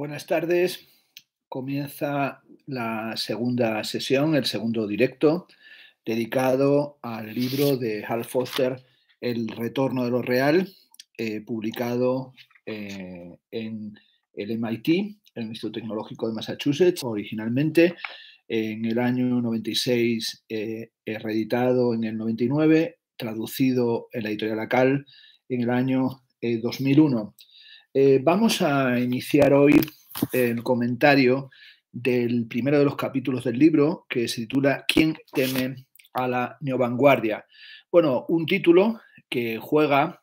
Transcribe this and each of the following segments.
Buenas tardes. Comienza la segunda sesión, el segundo directo, dedicado al libro de Hal Foster, El retorno de lo real, eh, publicado eh, en el MIT, el Instituto Tecnológico de Massachusetts, originalmente en el año 96, eh, reeditado en el 99, traducido en la editorial ACAL en el año 2001. Eh, eh, vamos a iniciar hoy el comentario del primero de los capítulos del libro que se titula ¿Quién teme a la neovanguardia? Bueno, un título que juega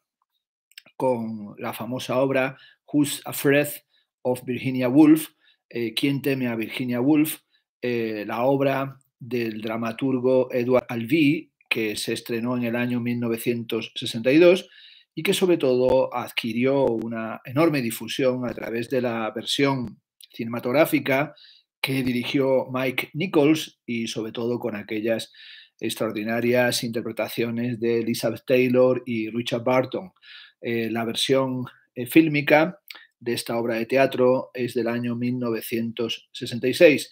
con la famosa obra Who's Afraid of Virginia Woolf, eh, ¿Quién teme a Virginia Woolf? Eh, la obra del dramaturgo Edward Alvi, que se estrenó en el año 1962 y que sobre todo adquirió una enorme difusión a través de la versión cinematográfica que dirigió Mike Nichols y sobre todo con aquellas extraordinarias interpretaciones de Elizabeth Taylor y Richard Barton. Eh, la versión eh, fílmica de esta obra de teatro es del año 1966.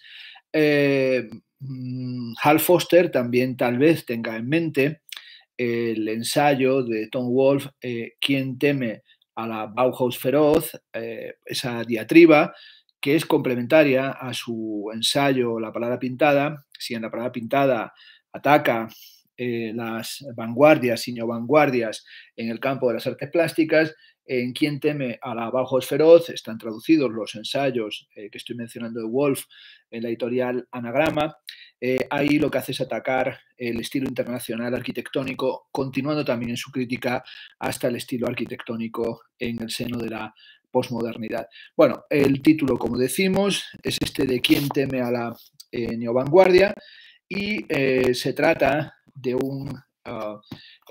Eh, mm, Hal Foster también tal vez tenga en mente el ensayo de Tom Wolfe, eh, Quién teme a la Bauhaus feroz, eh, esa diatriba que es complementaria a su ensayo La palabra pintada. Si en la palabra pintada ataca eh, las vanguardias y vanguardias en el campo de las artes plásticas, en Quién teme a la Bauhaus feroz están traducidos los ensayos que estoy mencionando de Wolf en la editorial Anagrama. Eh, ahí lo que hace es atacar el estilo internacional arquitectónico, continuando también en su crítica hasta el estilo arquitectónico en el seno de la posmodernidad. Bueno, el título, como decimos, es este de ¿Quién teme a la eh, neovanguardia? Y eh, se trata de un ah,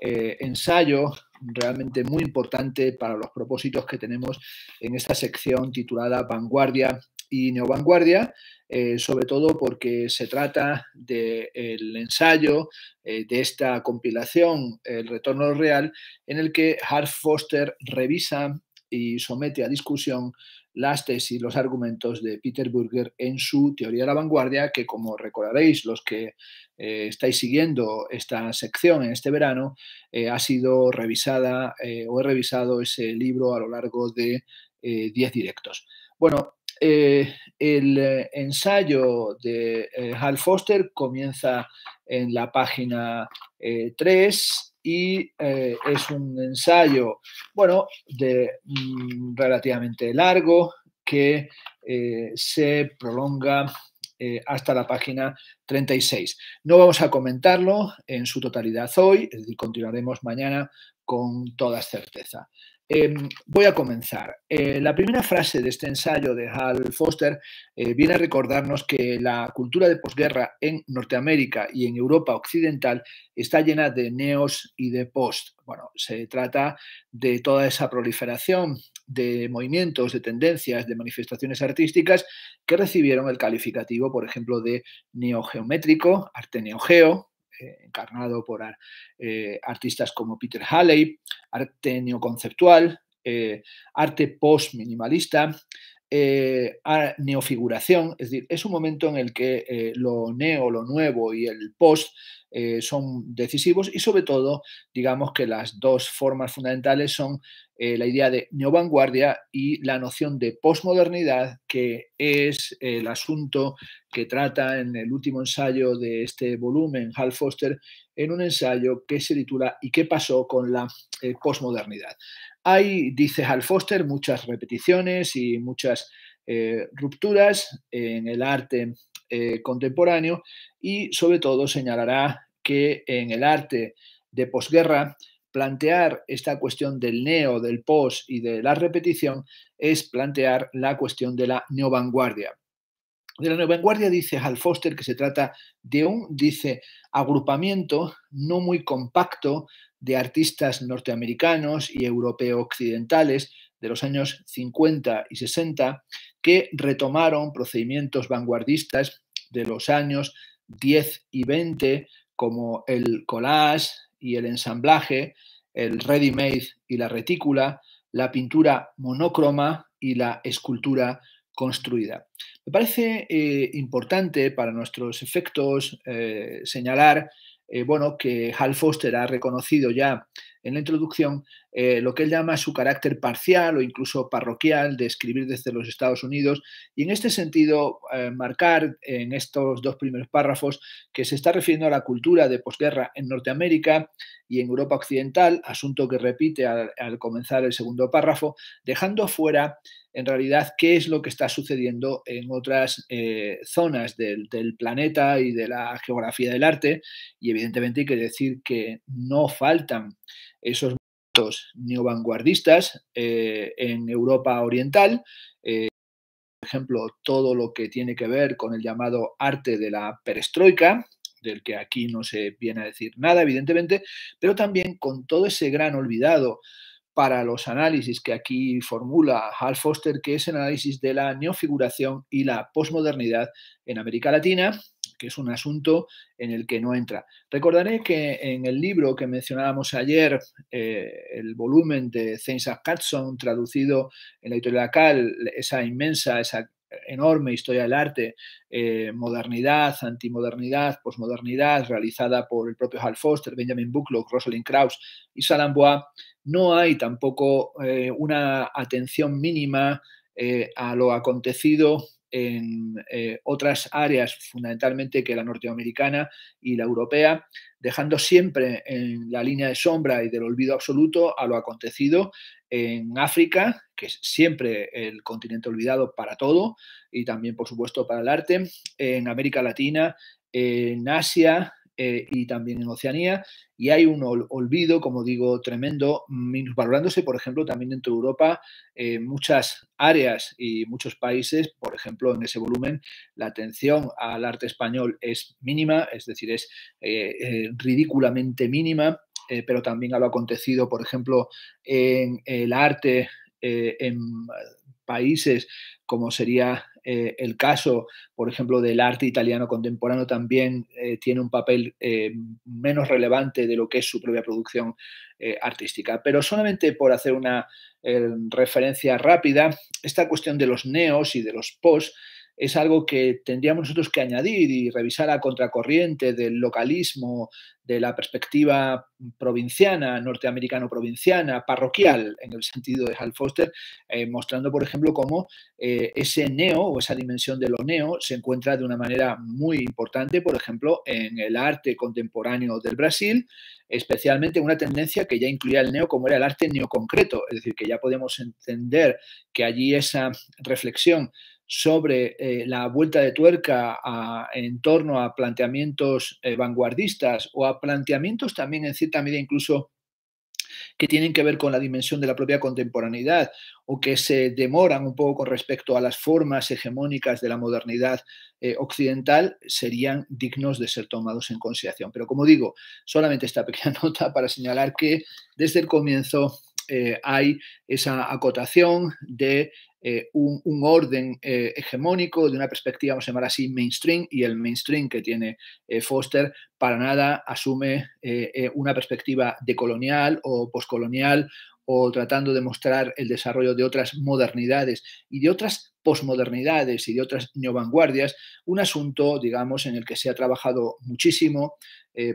ensayo realmente muy importante para los propósitos que tenemos en esta sección titulada Vanguardia y neovanguardia, eh, sobre todo porque se trata del ensayo eh, de esta compilación, El Retorno Real, en el que Hart Foster revisa y somete a discusión las tesis, y los argumentos de Peter Burger en su teoría de la vanguardia, que como recordaréis los que eh, estáis siguiendo esta sección en este verano, ha sido revisada o he revisado ese libro a lo largo de 10 directos. Bueno, eh, el eh, ensayo de eh, Hal Foster comienza en la página 3 y es un ensayo, bueno, mm, relativamente largo que se prolonga hasta la página 36. No vamos a comentarlo en su totalidad hoy, continuaremos mañana con toda certeza. Em, voy a comenzar. Eh, la primera frase de este ensayo de Hal Foster eh, viene a recordarnos que la cultura de posguerra en Norteamérica y en Europa Occidental está llena de neos y de post. Bueno, se trata de toda esa proliferación de movimientos, de tendencias, de manifestaciones artísticas que recibieron el calificativo, por ejemplo, de neogeométrico, arte neogeo, eh, encarnado por eh, artistas como Peter Halley, arte neoconceptual, eh, arte post-minimalista, neofiguración, es decir, es un momento en el que lo neo, lo nuevo y el post eh, son decisivos y sobre todo, digamos que las dos formas fundamentales son eh, la idea de neovanguardia y la noción de posmodernidad, que es el asunto que trata en el último ensayo de este volumen, Hal Foster, en un ensayo que se titula ¿Y qué pasó con la eh, posmodernidad? Hay, dice Hal Foster, muchas repeticiones y muchas rupturas en el arte contemporáneo y sobre todo señalará que en el arte de posguerra plantear esta cuestión del neo, del post y de la repetición es plantear la cuestión de la neovanguardia. De la neovanguardia dice Hal Foster que se trata de un, dice, agrupamiento no muy compacto de artistas norteamericanos y europeo-occidentales de los años 50 y 60 que retomaron procedimientos vanguardistas de los años 10 y 20 como el collage y el ensamblaje, el ready-made y la retícula, la pintura monocroma y la escultura construida. Me parece eh, importante para nuestros efectos eh, señalar eh, bueno, que Hal Foster ha reconocido ya en la introducción eh, lo que él llama su carácter parcial o incluso parroquial de escribir desde los Estados Unidos y en este sentido eh, marcar en estos dos primeros párrafos que se está refiriendo a la cultura de posguerra en Norteamérica y en Europa Occidental, asunto que repite al, comenzar el segundo párrafo, dejando fuera en realidad qué es lo que está sucediendo en otras eh, zonas del, planeta y de la geografía del arte. Y evidentemente hay que decir que no faltan esos neovanguardistas eh, en Europa Oriental. Eh, por ejemplo, todo lo que tiene que ver con el llamado arte de la perestroika, del que aquí no se viene a decir nada, evidentemente, pero también con todo ese gran olvidado para los análisis que aquí formula Hal Foster, que es el análisis de la neofiguración y la posmodernidad en América Latina, que es un asunto en el que no entra. Recordaré que en el libro que mencionábamos ayer, eh, el volumen de Zainzak Catson, traducido en la editorial Cal, esa inmensa, esa enorme historia del arte, eh, modernidad, antimodernidad, posmodernidad, realizada por el propio Hal Foster, Benjamin Bucklock, Rosalind Krauss y Salam no hay tampoco eh, una atención mínima a lo acontecido en eh, otras áreas, fundamentalmente que la norteamericana y la europea, dejando siempre en la línea de sombra y del olvido absoluto a lo acontecido en África, que es siempre el continente olvidado para todo y también, por supuesto, para el arte, en América Latina, en Asia, eh, y también en Oceanía, y hay un olvido, como digo, tremendo, valorándose, por ejemplo, también dentro de Europa, en eh, muchas áreas y muchos países, por ejemplo, en ese volumen, la atención al arte español es mínima, es decir, es eh, ridículamente mínima, pero también a lo acontecido, por ejemplo, en el arte en países como sería eh, el caso, por ejemplo, del arte italiano contemporáneo también eh, tiene un papel eh, menos relevante de lo que es su propia producción artística. Pero solamente por hacer una referencia rápida, esta cuestión de los neos y de los post es algo que tendríamos nosotros que añadir y revisar a contracorriente del localismo, de la perspectiva provinciana, norteamericano-provinciana, parroquial, en el sentido de Hal Foster, eh, mostrando, por ejemplo, cómo eh, ese neo o esa dimensión de lo neo se encuentra de una manera muy importante, por ejemplo, en el arte contemporáneo del Brasil, especialmente una tendencia que ya incluía el neo como era el arte neoconcreto, es decir, que ya podemos entender que allí esa reflexión sobre eh, la vuelta de tuerca en torno a planteamientos eh, vanguardistas o a planteamientos también en cierta medida incluso que tienen que ver con la dimensión de la propia contemporaneidad o que se demoran un poco con respecto a las formas hegemónicas de la modernidad eh, occidental, serían dignos de ser tomados en consideración. Pero como digo, solamente esta pequeña nota para señalar que desde el comienzo eh, hay esa acotación de eh, un, orden eh, hegemónico, de una perspectiva, vamos a llamar así, mainstream, y el mainstream que tiene Foster para nada asume una perspectiva decolonial o poscolonial o tratando de mostrar el desarrollo de otras modernidades y de otras posmodernidades y de otras neovanguardias, un asunto, digamos, en el que se ha trabajado muchísimo,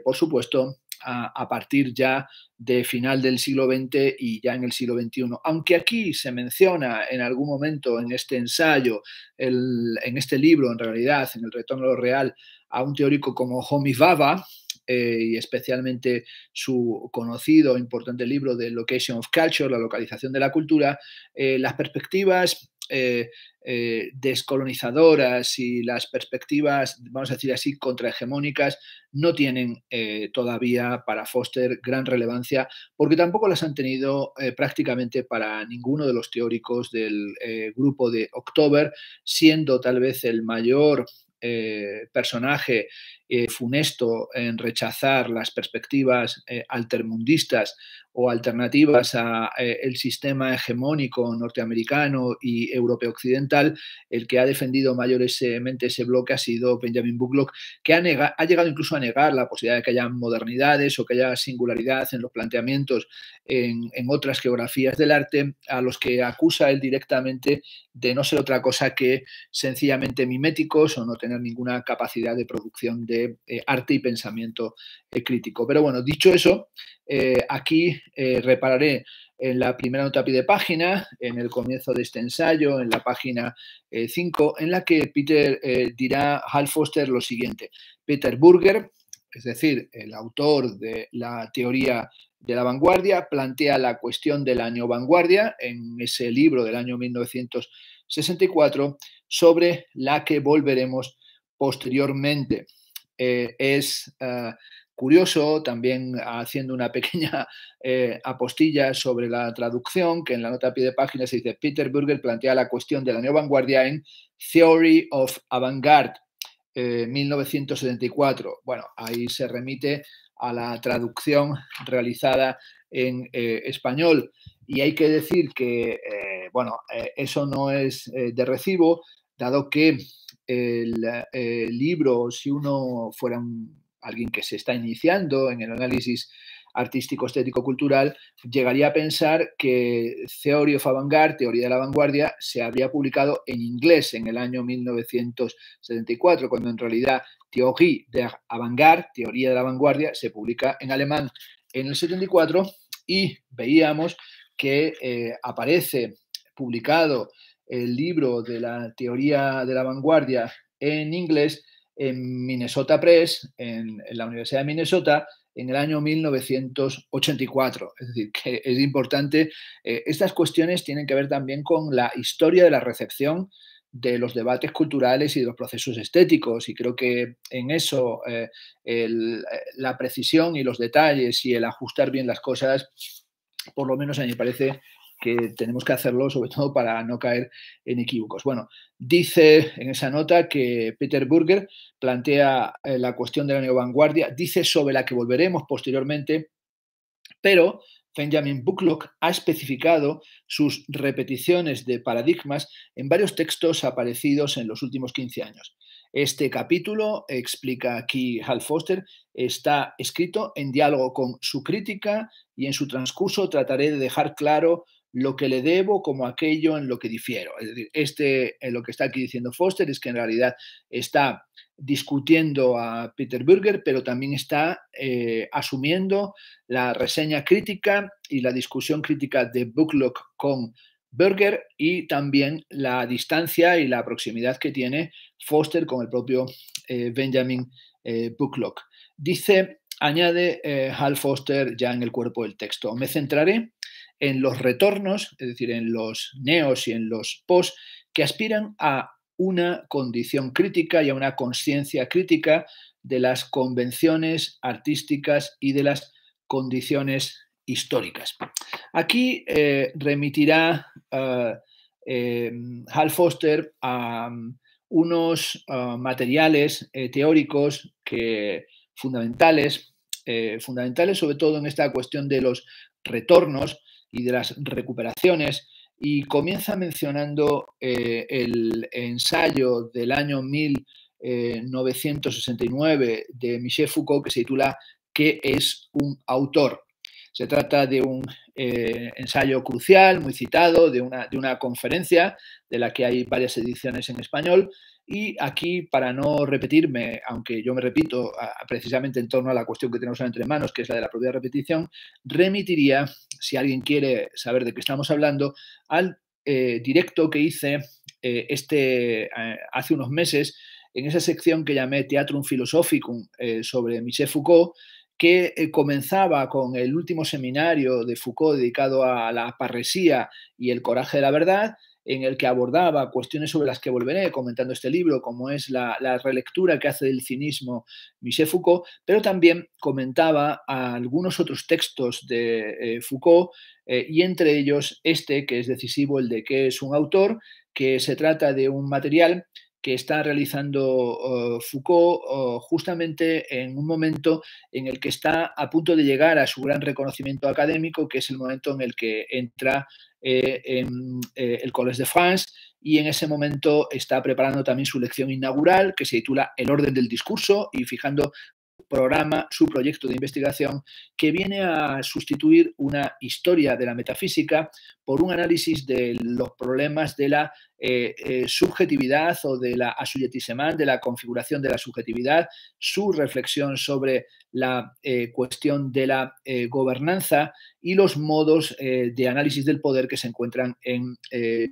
por supuesto, a, partir ya de final del siglo XX y ya en el siglo XXI. Aunque aquí se menciona en algún momento en este ensayo, en este libro en realidad, en el retorno a lo real, a un teórico como Homi Baba, eh, y especialmente su conocido importante libro de Location of Culture, la localización de la cultura, eh, las perspectivas eh, eh, descolonizadoras y las perspectivas, vamos a decir así, contrahegemónicas, no tienen eh, todavía para Foster gran relevancia, porque tampoco las han tenido prácticamente para ninguno de los teóricos del grupo de October, siendo tal vez el mayor personaje eh, funesto en rechazar las perspectivas eh, altermundistas o alternativas a eh, el sistema hegemónico norteamericano y europeo occidental, el que ha defendido mayormente ese bloque ha sido Benjamin bucklock, que ha, llegado incluso a negar la posibilidad de que haya modernidades o que haya singularidad en los planteamientos en, en otras geografías del arte, a los que acusa él directamente de no ser otra cosa que sencillamente miméticos o no tener ninguna capacidad de producción de eh, arte y pensamiento eh, crítico. Pero bueno, dicho eso, eh, aquí repararé en la primera nota de página, en el comienzo de este ensayo, en la página 5, en la que Peter dirá Hal Foster lo siguiente. Peter Burger, es decir, el autor de la teoría de la vanguardia, plantea la cuestión del año vanguardia en ese libro del año 1964 sobre la que volveremos posteriormente. Eh, es eh, curioso, también haciendo una pequeña eh, apostilla sobre la traducción, que en la nota a pie de página se dice, Peter Burger plantea la cuestión de la Vanguardia en Theory of avant 1974. Bueno, ahí se remite a la traducción realizada en español. Y hay que decir que, bueno, eso no es de recibo, dado que el eh, libro, si uno fuera alguien que se está iniciando en el análisis artístico, estético, cultural, llegaría a pensar que Theory of Avantgarde, Teoría de la Vanguardia, se habría publicado en inglés en el año 1974, cuando en realidad Theorie der Avantgarde, Teoría de la Vanguardia, se publica en alemán en el 74 y veíamos que eh, aparece publicado el libro de la teoría de la vanguardia en inglés en Minnesota Press, en, la Universidad de Minnesota, en el año 1984. Es decir, que es importante, eh, estas cuestiones tienen que ver también con la historia de la recepción de los debates culturales y de los procesos estéticos. Y creo que en eso eh, la precisión y los detalles y el ajustar bien las cosas, por lo menos a mí me parece que tenemos que hacerlo, sobre todo para no caer en equívocos. Bueno, dice en esa nota que Peter Burger plantea eh, la cuestión de la neovanguardia, dice sobre la que volveremos posteriormente, pero Benjamin Bucklock ha especificado sus repeticiones de paradigmas en varios textos aparecidos en los últimos 15 años. Este capítulo, explica aquí Hal Foster, está escrito en diálogo con su crítica y en su transcurso trataré de dejar claro lo que le debo como aquello en lo que difiero. Es decir, este, eh, lo que está aquí diciendo Foster es que en realidad está discutiendo a Peter Burger, pero también está eh, asumiendo la reseña crítica y la discusión crítica de Booklock con Burger y también la distancia y la proximidad que tiene Foster con el propio eh, Benjamin eh, Booklock. Dice, añade Hal Foster ya en el cuerpo del texto, me centraré en los retornos, es decir, en los neos y en los pos, que aspiran a una condición crítica y a una conciencia crítica de las convenciones artísticas y de las condiciones históricas. Aquí eh, remitirá ah, eh, Hal Foster a mm, unos ah, materiales eh, teóricos que, fundamentales, fundamentales sobre todo en esta cuestión de los retornos, y de las recuperaciones y comienza mencionando eh, el ensayo del año 1969 eh, de Michel Foucault que se titula ¿Qué es un autor? Se trata de un eh, ensayo crucial, muy citado, de de una, conferencia de la que hay varias ediciones en español y aquí, para no repetirme, aunque yo me repito precisamente en torno a la cuestión que tenemos entre manos, que es la de la propia repetición, remitiría, si alguien quiere saber de qué estamos hablando, al eh, directo que hice eh, este, eh, hace unos meses en esa sección que llamé Teatrum Philosophicum sobre Michel Foucault, que comenzaba con el último seminario de Foucault dedicado a la parresía y el coraje de la verdad, en el que abordaba cuestiones sobre las que volveré comentando este libro, como es la, relectura que hace del cinismo Michel Foucault, pero también comentaba algunos otros textos de eh, Foucault eh, y entre ellos este que es decisivo, el de que es un autor, que se trata de un material que está realizando eh, Foucault eh, justamente en un momento en el que está a punto de llegar a su gran reconocimiento académico, que es el momento en el que entra eh, en el Collège de France y en ese momento está preparando también su lección inaugural que se titula El orden del discurso y fijando programa, su proyecto de investigación, que viene a sustituir una historia de la metafísica por un análisis de los problemas de la eh, eh, subjetividad o de la asujetisemán, de la configuración de la subjetividad, su reflexión sobre la eh, cuestión de la gobernanza y los modos de análisis del poder que se encuentran en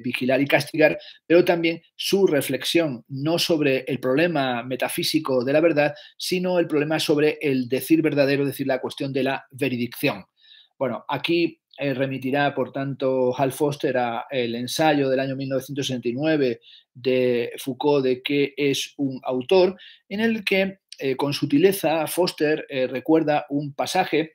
vigilar y castigar, pero también su reflexión no sobre el problema metafísico de la verdad, sino el problema sobre el decir verdadero, es decir, la cuestión de la veridicción. Bueno, aquí eh, remitirá, por tanto, Hal Foster a el ensayo del año 1969 de Foucault de que es un autor, en el que eh, con sutileza Foster eh, recuerda un pasaje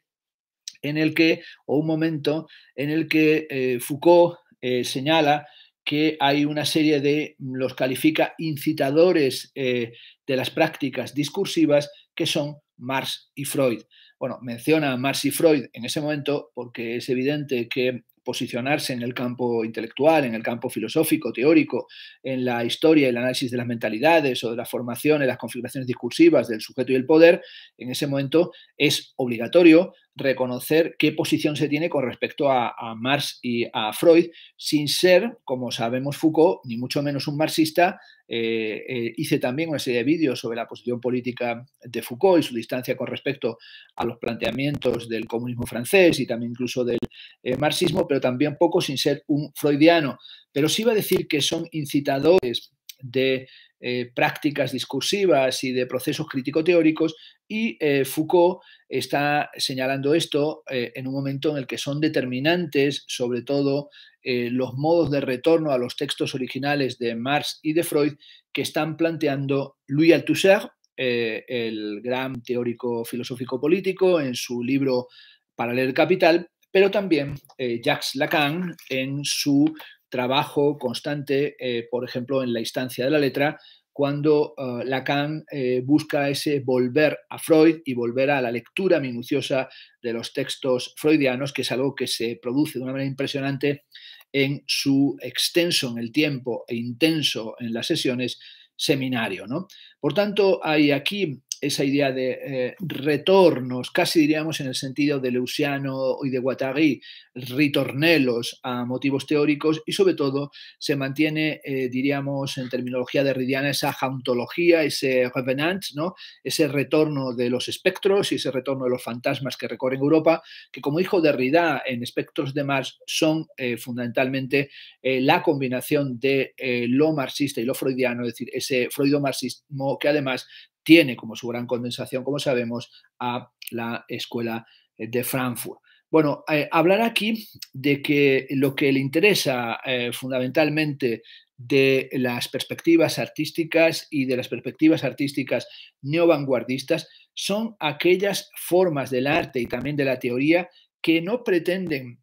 en el que, o un momento en el que Foucault señala que hay una serie de, los califica incitadores de las prácticas discursivas, que son Marx y Freud. Bueno, menciona a y Freud en ese momento porque es evidente que posicionarse en el campo intelectual, en el campo filosófico, teórico, en la historia, el análisis de las mentalidades o de las formaciones, las configuraciones discursivas del sujeto y el poder, en ese momento es obligatorio reconocer qué posición se tiene con respecto a, Marx y a Freud, sin ser, como sabemos Foucault, ni mucho menos un marxista. Eh, eh, hice también una serie de vídeos sobre la posición política de Foucault y su distancia con respecto a los planteamientos del comunismo francés y también incluso del eh, marxismo, pero también poco sin ser un freudiano. Pero sí iba a decir que son incitadores de eh, prácticas discursivas y de procesos crítico-teóricos y eh, Foucault está señalando esto eh, en un momento en el que son determinantes, sobre todo, los modos de retorno a los textos originales de Marx y de Freud que están planteando Louis Althusser, el gran teórico filosófico político, en su libro Paralel Capital, pero también Jacques Lacan en su trabajo constante, eh, por ejemplo, en la instancia de la letra, cuando ah, Lacan eh, busca ese volver a Freud y volver a la lectura minuciosa de los textos freudianos, que es algo que se produce de una manera impresionante en su extenso en el tiempo e intenso en las sesiones seminario. ¿no? Por tanto, hay aquí esa idea de eh, retornos, casi diríamos en el sentido de Leusiano y de Guattari, ritornelos a motivos teóricos y sobre todo se mantiene, eh, diríamos en terminología de Ridiana, esa jauntología, ese revenant, ¿no? ese retorno de los espectros y ese retorno de los fantasmas que recorren Europa, que como hijo de Derrida en Espectros de Marx son eh, fundamentalmente la combinación de lo marxista y lo freudiano, es decir, ese freudo-marxismo que además tiene como su gran condensación, como sabemos, a la escuela de Frankfurt. Bueno, eh, hablar aquí de que lo que le interesa eh, fundamentalmente de las perspectivas artísticas y de las perspectivas artísticas neovanguardistas son aquellas formas del arte y también de la teoría que no pretenden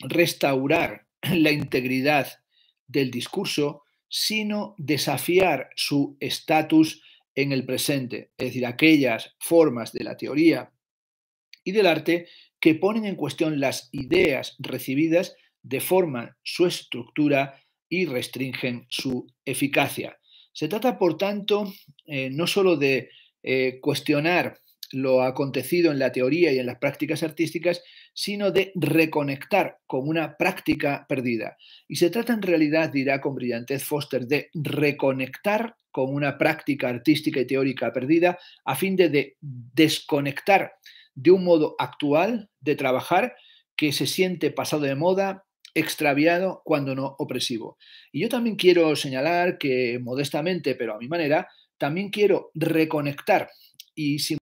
restaurar la integridad del discurso, sino desafiar su estatus en el presente, es decir, aquellas formas de la teoría y del arte que ponen en cuestión las ideas recibidas, deforman su estructura y restringen su eficacia. Se trata, por tanto, eh, no sólo de eh, cuestionar lo acontecido en la teoría y en las prácticas artísticas, sino de reconectar con una práctica perdida. Y se trata en realidad, dirá con brillantez Foster, de reconectar con una práctica artística y teórica perdida a fin de, desconectar de un modo actual de trabajar que se siente pasado de moda, extraviado, cuando no opresivo. Y yo también quiero señalar que modestamente, pero a mi manera, también quiero reconectar y sin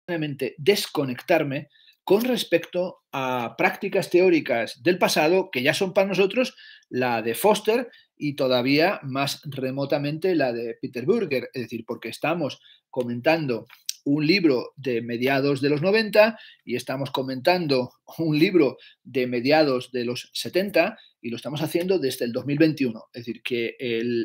desconectarme con respecto a prácticas teóricas del pasado que ya son para nosotros la de Foster y todavía más remotamente la de Peter Burger, es decir, porque estamos comentando un libro de mediados de los 90 y estamos comentando un libro de mediados de los 70 y lo estamos haciendo desde el 2021. Es decir, que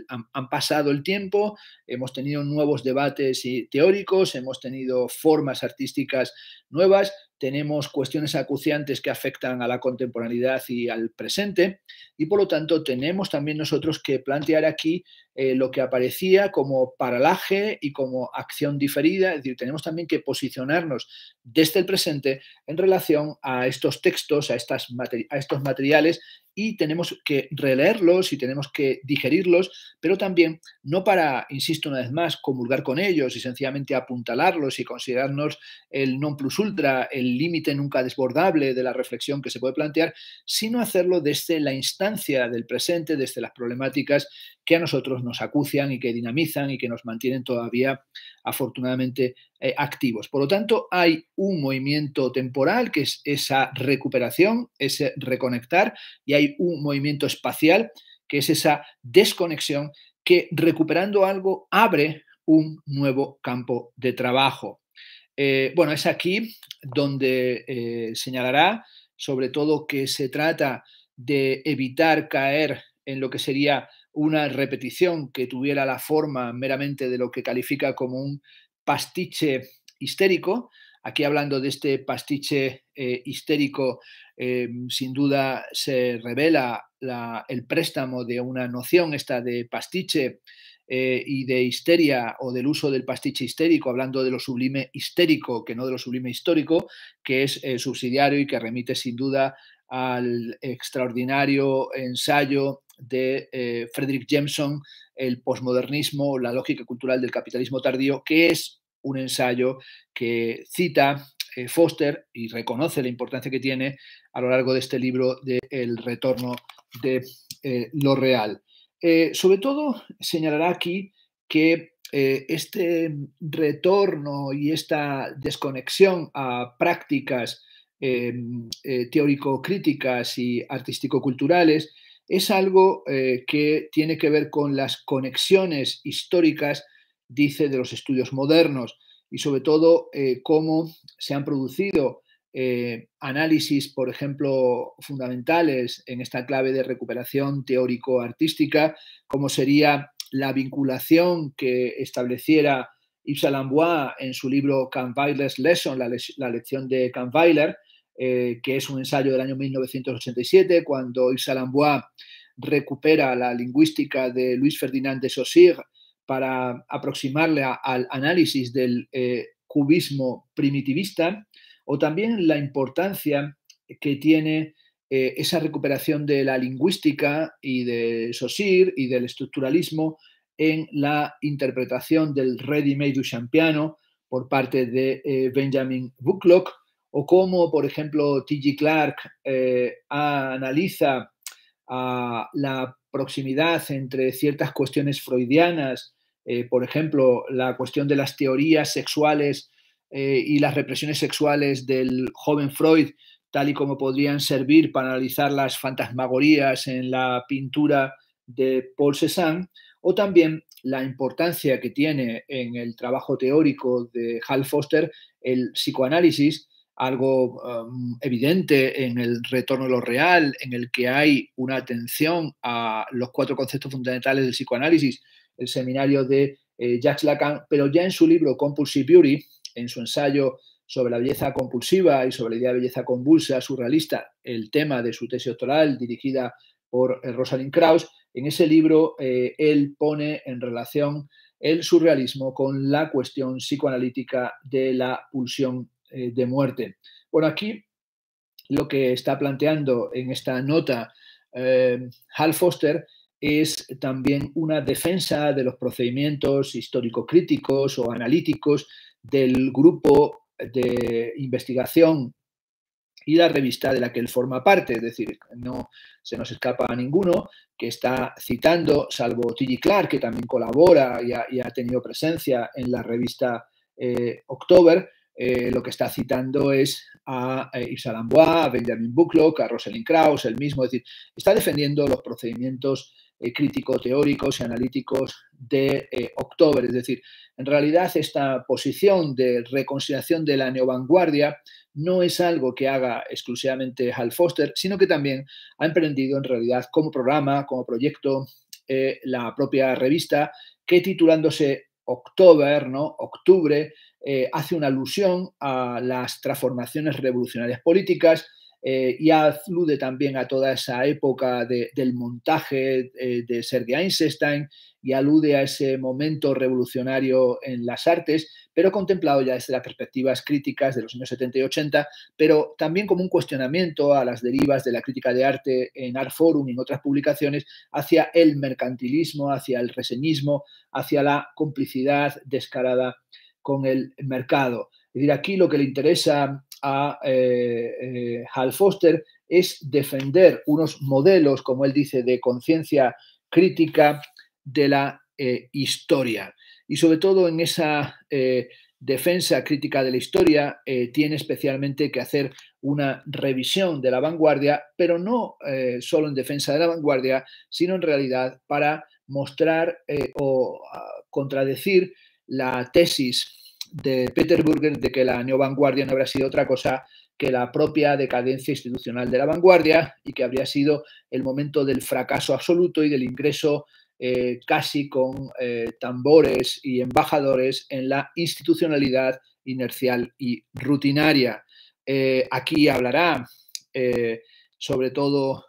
han, pasado el tiempo, hemos tenido nuevos debates teóricos, hemos tenido formas artísticas nuevas, tenemos cuestiones acuciantes que afectan a la contemporaneidad y al presente, y por lo tanto tenemos también nosotros que plantear aquí eh, lo que aparecía como paralaje y como acción diferida, es decir, tenemos también que posicionarnos desde el presente en relación a estos textos, a, estas, a estos materiales y tenemos que releerlos y tenemos que digerirlos, pero también no para, insisto una vez más, comulgar con ellos y sencillamente apuntalarlos y considerarnos el non plus ultra, el límite nunca desbordable de la reflexión que se puede plantear, sino hacerlo desde la instancia del presente, desde las problemáticas que a nosotros nos acucian y que dinamizan y que nos mantienen todavía afortunadamente eh, activos. Por lo tanto, hay un movimiento temporal que es esa recuperación, ese reconectar y hay un movimiento espacial, que es esa desconexión que recuperando algo abre un nuevo campo de trabajo. Eh, bueno, es aquí donde eh, señalará sobre todo que se trata de evitar caer en lo que sería una repetición que tuviera la forma meramente de lo que califica como un pastiche histérico, aquí hablando de este pastiche eh, histérico, em, sin duda se revela el préstamo de una noción esta de pastiche eh, y de histeria o del uso del pastiche histérico, hablando de lo sublime histérico, que no de lo sublime histórico, que es eh, subsidiario y que remite sin duda al extraordinario ensayo de Frederick Jameson, El posmodernismo, la lógica cultural del capitalismo tardío, que es un ensayo que cita eh, Foster y reconoce la importancia que tiene a lo largo de este libro del El retorno de eh, lo real. Eh, sobre todo señalará aquí que este retorno y esta desconexión a prácticas teórico-críticas y artístico-culturales es algo que tiene que ver con las conexiones históricas dice de los estudios modernos y sobre todo eh, cómo se han producido eh, análisis, por ejemplo, fundamentales en esta clave de recuperación teórico-artística, como sería la vinculación que estableciera Yves Lambois en su libro Kahnweiler's Lesson, la, lección de Kahnweiler, eh, que es un ensayo del año 1987, cuando Yves Lambois recupera la lingüística de Luis Ferdinand de Saussure para aproximarle al análisis del eh, cubismo primitivista, o también la importancia que tiene eh, esa recuperación de la lingüística y de Saussure y del estructuralismo en la interpretación del ready-made duchampiano por parte de eh, Benjamin Bucklock, o cómo, por ejemplo, T.G. Clark analiza ah, la proximidad entre ciertas cuestiones freudianas eh, por ejemplo, la cuestión de las teorías sexuales eh, y las represiones sexuales del joven Freud, tal y como podrían servir para analizar las fantasmagorías en la pintura de Paul Cézanne, o también la importancia que tiene en el trabajo teórico de Hal Foster el psicoanálisis, algo um, evidente en el retorno a lo real, en el que hay una atención a los cuatro conceptos fundamentales del psicoanálisis, seminario de eh, Jacques Lacan, pero ya en su libro Compulsive Beauty, en su ensayo sobre la belleza compulsiva y sobre la idea de belleza convulsa surrealista, el tema de su tesis doctoral dirigida por eh, Rosalind Krauss, en ese libro eh, él pone en relación el surrealismo con la cuestión psicoanalítica de la pulsión de muerte. Bueno, aquí lo que está planteando en esta nota Hal Foster es también una defensa de los procedimientos histórico-críticos o analíticos del grupo de investigación y la revista de la que él forma parte, es decir, no se nos escapa a ninguno que está citando, salvo Tilly Clark, que también colabora y ha, tenido presencia en la revista eh, October, eh, lo que está citando es a eh, Yves a Benjamin Bucklock, a Rosalind Krauss, el mismo, es decir, está defendiendo los procedimientos eh, crítico teóricos y analíticos de eh, octubre, Es decir, en realidad esta posición de reconciliación de la neovanguardia no es algo que haga exclusivamente Hal Foster, sino que también ha emprendido en realidad como programa, como proyecto, la propia revista, que titulándose October, ¿no? Octubre, eh, hace una alusión a las transformaciones revolucionarias políticas, eh, y alude también a toda esa época del montaje eh, de Sergei Einstein y alude a ese momento revolucionario en las artes, pero contemplado ya desde las perspectivas críticas de los años 70 y 80, pero también como un cuestionamiento a las derivas de la crítica de arte en Art Forum y en otras publicaciones hacia el mercantilismo, hacia el reseñismo, hacia la complicidad descarada con el mercado. Es decir, aquí lo que le interesa a eh, eh, Hal Foster es defender unos modelos, como él dice, de conciencia crítica de la eh, historia. Y sobre todo en esa defensa crítica de la historia tiene especialmente que hacer una revisión de la vanguardia, pero no solo en defensa de la vanguardia, sino en realidad para mostrar o contradecir la tesis de Peter de que la vanguardia no habrá sido otra cosa que la propia decadencia institucional de la vanguardia y que habría sido el momento del fracaso absoluto y del ingreso eh, casi con eh, tambores y embajadores en la institucionalidad inercial y rutinaria. Eh, aquí hablará sobre todo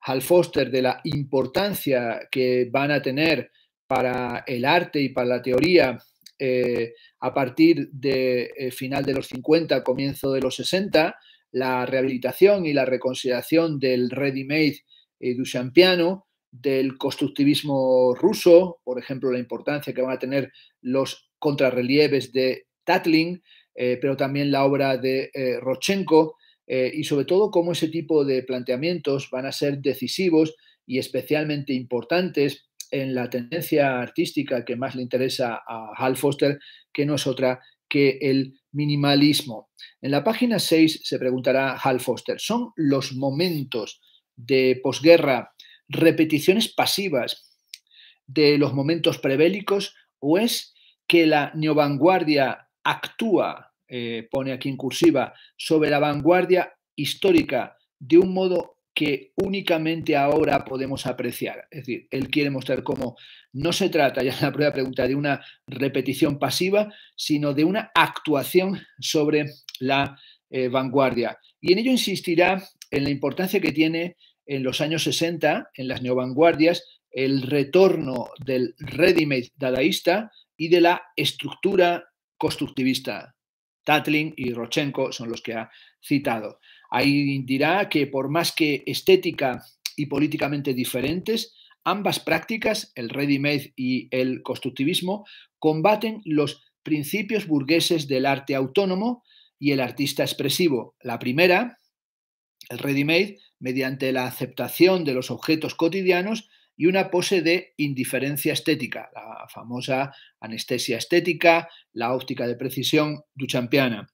Hal Foster de la importancia que van a tener para el arte y para la teoría eh, a partir de eh, final de los 50, comienzo de los 60, la rehabilitación y la reconsideración del ready-made du eh, duchampiano, del constructivismo ruso, por ejemplo, la importancia que van a tener los contrarrelieves de Tatlin, pero también la obra de Rochenko, y sobre todo cómo ese tipo de planteamientos van a ser decisivos y especialmente importantes en la tendencia artística que más le interesa a Hal Foster, que no es otra que el minimalismo. En la página 6 se preguntará Hal Foster, ¿son los momentos de posguerra repeticiones pasivas de los momentos prebélicos o es que la neovanguardia actúa, eh, pone aquí en cursiva, sobre la vanguardia histórica de un modo que únicamente ahora podemos apreciar. Es decir, él quiere mostrar cómo no se trata, ya la primera pregunta, de una repetición pasiva, sino de una actuación sobre la eh, vanguardia. Y en ello insistirá en la importancia que tiene en los años 60, en las neovanguardias, el retorno del ready dadaísta y de la estructura constructivista. Tatlin y Rochenko son los que ha citado. Ahí dirá que por más que estética y políticamente diferentes, ambas prácticas, el ready-made y el constructivismo, combaten los principios burgueses del arte autónomo y el artista expresivo. La primera, el ready-made, mediante la aceptación de los objetos cotidianos y una pose de indiferencia estética, la famosa anestesia estética, la óptica de precisión duchampiana.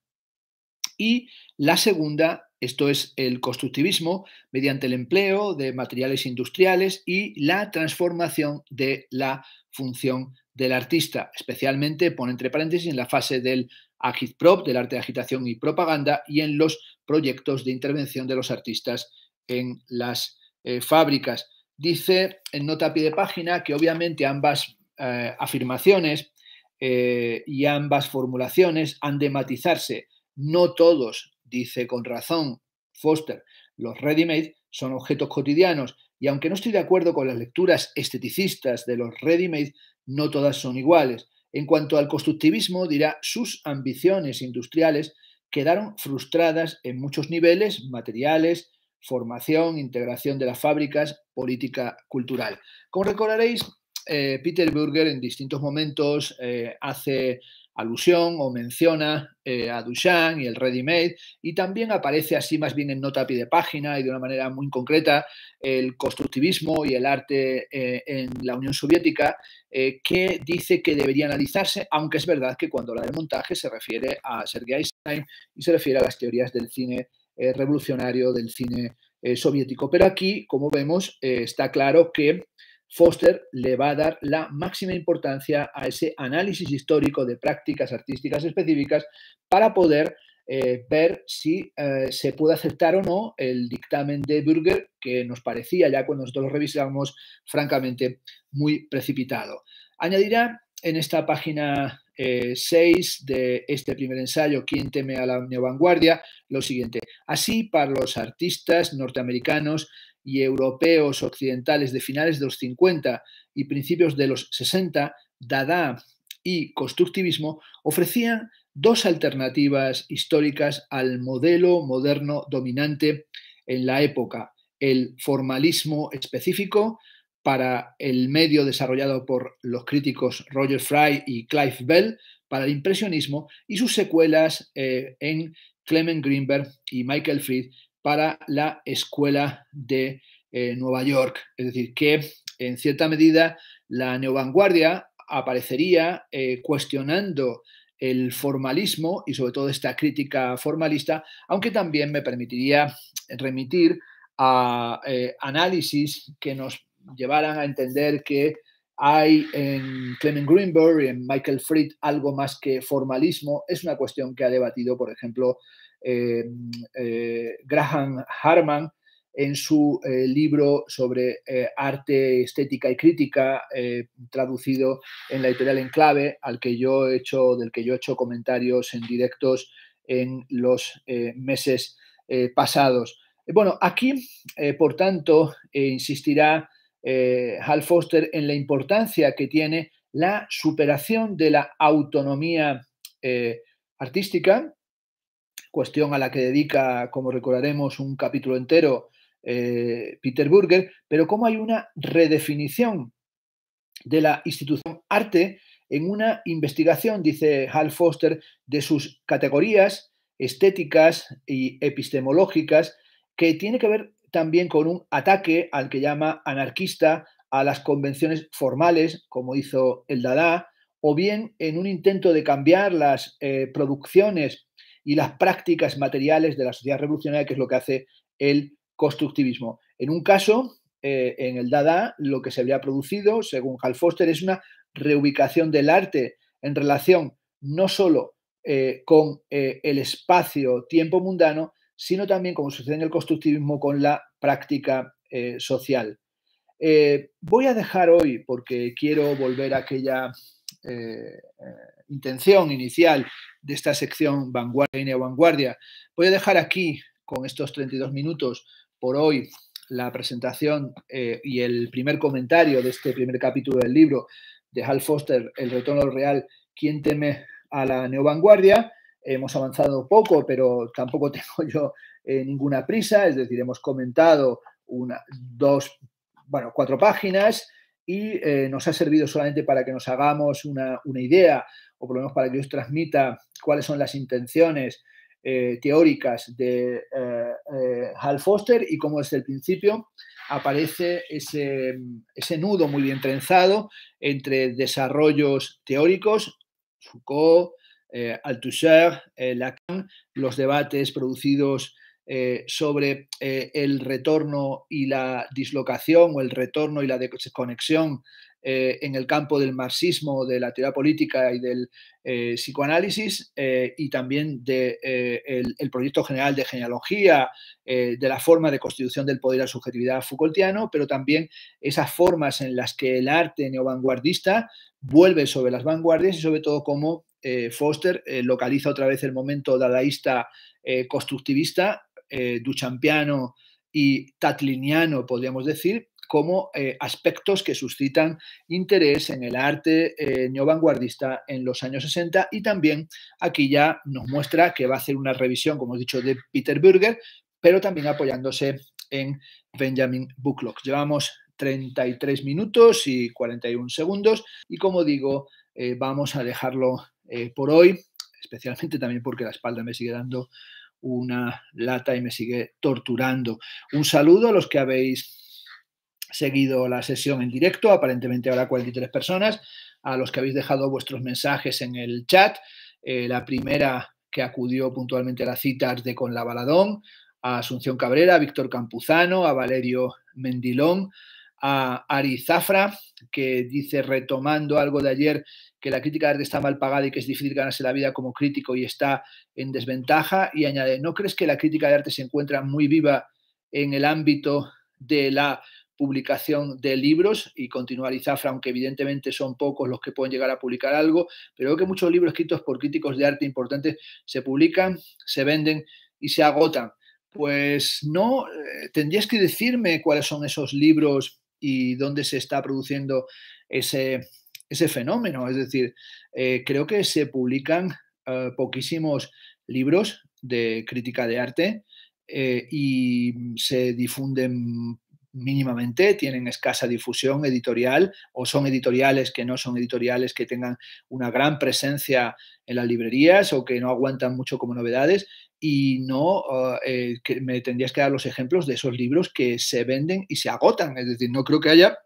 Y la segunda, esto es el constructivismo mediante el empleo de materiales industriales y la transformación de la función del artista, especialmente, pone entre paréntesis, en la fase del agitprop, del arte de agitación y propaganda, y en los proyectos de intervención de los artistas en las eh, fábricas. Dice en nota a pie de página que obviamente ambas eh, afirmaciones eh, y ambas formulaciones han de matizarse. No todos Dice con razón Foster, los ready-made son objetos cotidianos y aunque no estoy de acuerdo con las lecturas esteticistas de los ready-made, no todas son iguales. En cuanto al constructivismo, dirá, sus ambiciones industriales quedaron frustradas en muchos niveles, materiales, formación, integración de las fábricas, política cultural. Como recordaréis, eh, Peter Burger en distintos momentos eh, hace alusión o menciona eh, a Duchamp y el ready-made, y también aparece así más bien en nota pie de página y de una manera muy concreta el constructivismo y el arte eh, en la Unión Soviética, eh, que dice que debería analizarse, aunque es verdad que cuando habla de montaje se refiere a Sergei Einstein y se refiere a las teorías del cine revolucionario, del cine soviético. Pero aquí, como vemos, está claro que Foster le va a dar la máxima importancia a ese análisis histórico de prácticas artísticas específicas para poder eh, ver si eh, se puede aceptar o no el dictamen de Burger, que nos parecía ya cuando nosotros lo revisábamos francamente, muy precipitado. Añadirá en esta página 6 eh, de este primer ensayo, ¿Quién teme a la vanguardia? Lo siguiente. Así, para los artistas norteamericanos, y europeos occidentales de finales de los 50 y principios de los 60, Dada y constructivismo, ofrecían dos alternativas históricas al modelo moderno dominante en la época, el formalismo específico para el medio desarrollado por los críticos Roger Fry y Clive Bell para el impresionismo y sus secuelas eh, en Clement Greenberg y Michael Fried para la escuela de eh, Nueva York. Es decir, que en cierta medida la neovanguardia aparecería eh, cuestionando el formalismo y sobre todo esta crítica formalista, aunque también me permitiría remitir a eh, análisis que nos llevaran a entender que hay en Clement Greenberg y en Michael Fried algo más que formalismo. Es una cuestión que ha debatido, por ejemplo, eh, eh, Graham Harman en su eh, libro sobre arte, estética y crítica, traducido en la editorial Enclave, al que yo he hecho, del que yo he hecho comentarios en directos en los meses pasados. Bueno, aquí, por tanto, insistirá Hal Foster en la importancia que tiene la superación de la autonomía artística cuestión a la que dedica, como recordaremos, un capítulo entero eh, Peter Burger, pero cómo hay una redefinición de la institución arte en una investigación, dice Hal Foster, de sus categorías estéticas y epistemológicas, que tiene que ver también con un ataque al que llama anarquista a las convenciones formales, como hizo el Dada, o bien en un intento de cambiar las eh, producciones y las prácticas materiales de la sociedad revolucionaria, que es lo que hace el constructivismo. En un caso, eh, en el Dada, lo que se había producido, según Hal Foster, es una reubicación del arte en relación no solo eh, con eh, el espacio-tiempo mundano, sino también, como sucede en el constructivismo, con la práctica social. voy a dejar hoy, porque quiero volver a aquella intención inicial de esta sección Vanguardia y Neovanguardia, voy a dejar aquí, con estos 32 minutos, por hoy la presentación eh, y el primer comentario de este primer capítulo del libro de Hal Foster, El retorno real, ¿Quién teme a la neovanguardia? Hemos avanzado poco, pero tampoco tengo yo eh, ninguna prisa, es decir, hemos comentado una, dos, bueno, cuatro páginas, y eh, nos ha servido solamente para que nos hagamos una, idea, o por lo menos para que os transmita cuáles son las intenciones eh, teóricas de eh, Hal Foster y cómo desde el principio aparece ese, ese nudo muy bien trenzado entre desarrollos teóricos, Foucault, Althusser, Lacan, los debates producidos eh, sobre eh, el retorno y la dislocación o el retorno y la desconexión eh, en el campo del marxismo, de la teoría política y del psicoanálisis y también del proyecto general de genealogía, de la forma de constitución del poder a subjetividad Foucaultiano, pero también esas formas en las que el arte neovanguardista vuelve sobre las vanguardias y sobre todo cómo Foster localiza otra vez el momento dadaísta constructivista eh, duchampiano y tatliniano, podríamos decir, como eh, aspectos que suscitan interés en el arte eh, neovanguardista en los años 60 y también aquí ya nos muestra que va a hacer una revisión, como he dicho, de Peter Burger, pero también apoyándose en Benjamin Bucklock. Llevamos 33 minutos y 41 segundos y como digo, eh, vamos a dejarlo por hoy, especialmente también porque la espalda me sigue dando una lata y me sigue torturando. Un saludo a los que habéis seguido la sesión en directo, aparentemente ahora 43 personas, a los que habéis dejado vuestros mensajes en el chat. Eh, la primera que acudió puntualmente a las citas de Con la Baladón, a Asunción Cabrera, a Víctor Campuzano, a Valerio Mendilón, a Ari Zafra, que dice, retomando algo de ayer, que la crítica de arte está mal pagada y que es difícil ganarse la vida como crítico y está en desventaja. Y añade, ¿no crees que la crítica de arte se encuentra muy viva en el ámbito de la publicación de libros? Y continúa aunque evidentemente son pocos los que pueden llegar a publicar algo, pero veo que muchos libros escritos por críticos de arte importantes se publican, se venden y se agotan. Pues no, eh, tendrías que decirme cuáles son esos libros y dónde se está produciendo ese, ese fenómeno. Es decir, eh, creo que se publican eh, poquísimos libros de crítica de arte eh, y se difunden mínimamente, tienen escasa difusión editorial o son editoriales que no son editoriales que tengan una gran presencia en las librerías o que no aguantan mucho como novedades y no ah, me tendrías que dar los ejemplos de esos libros que se venden y se agotan. Es decir, no creo que haya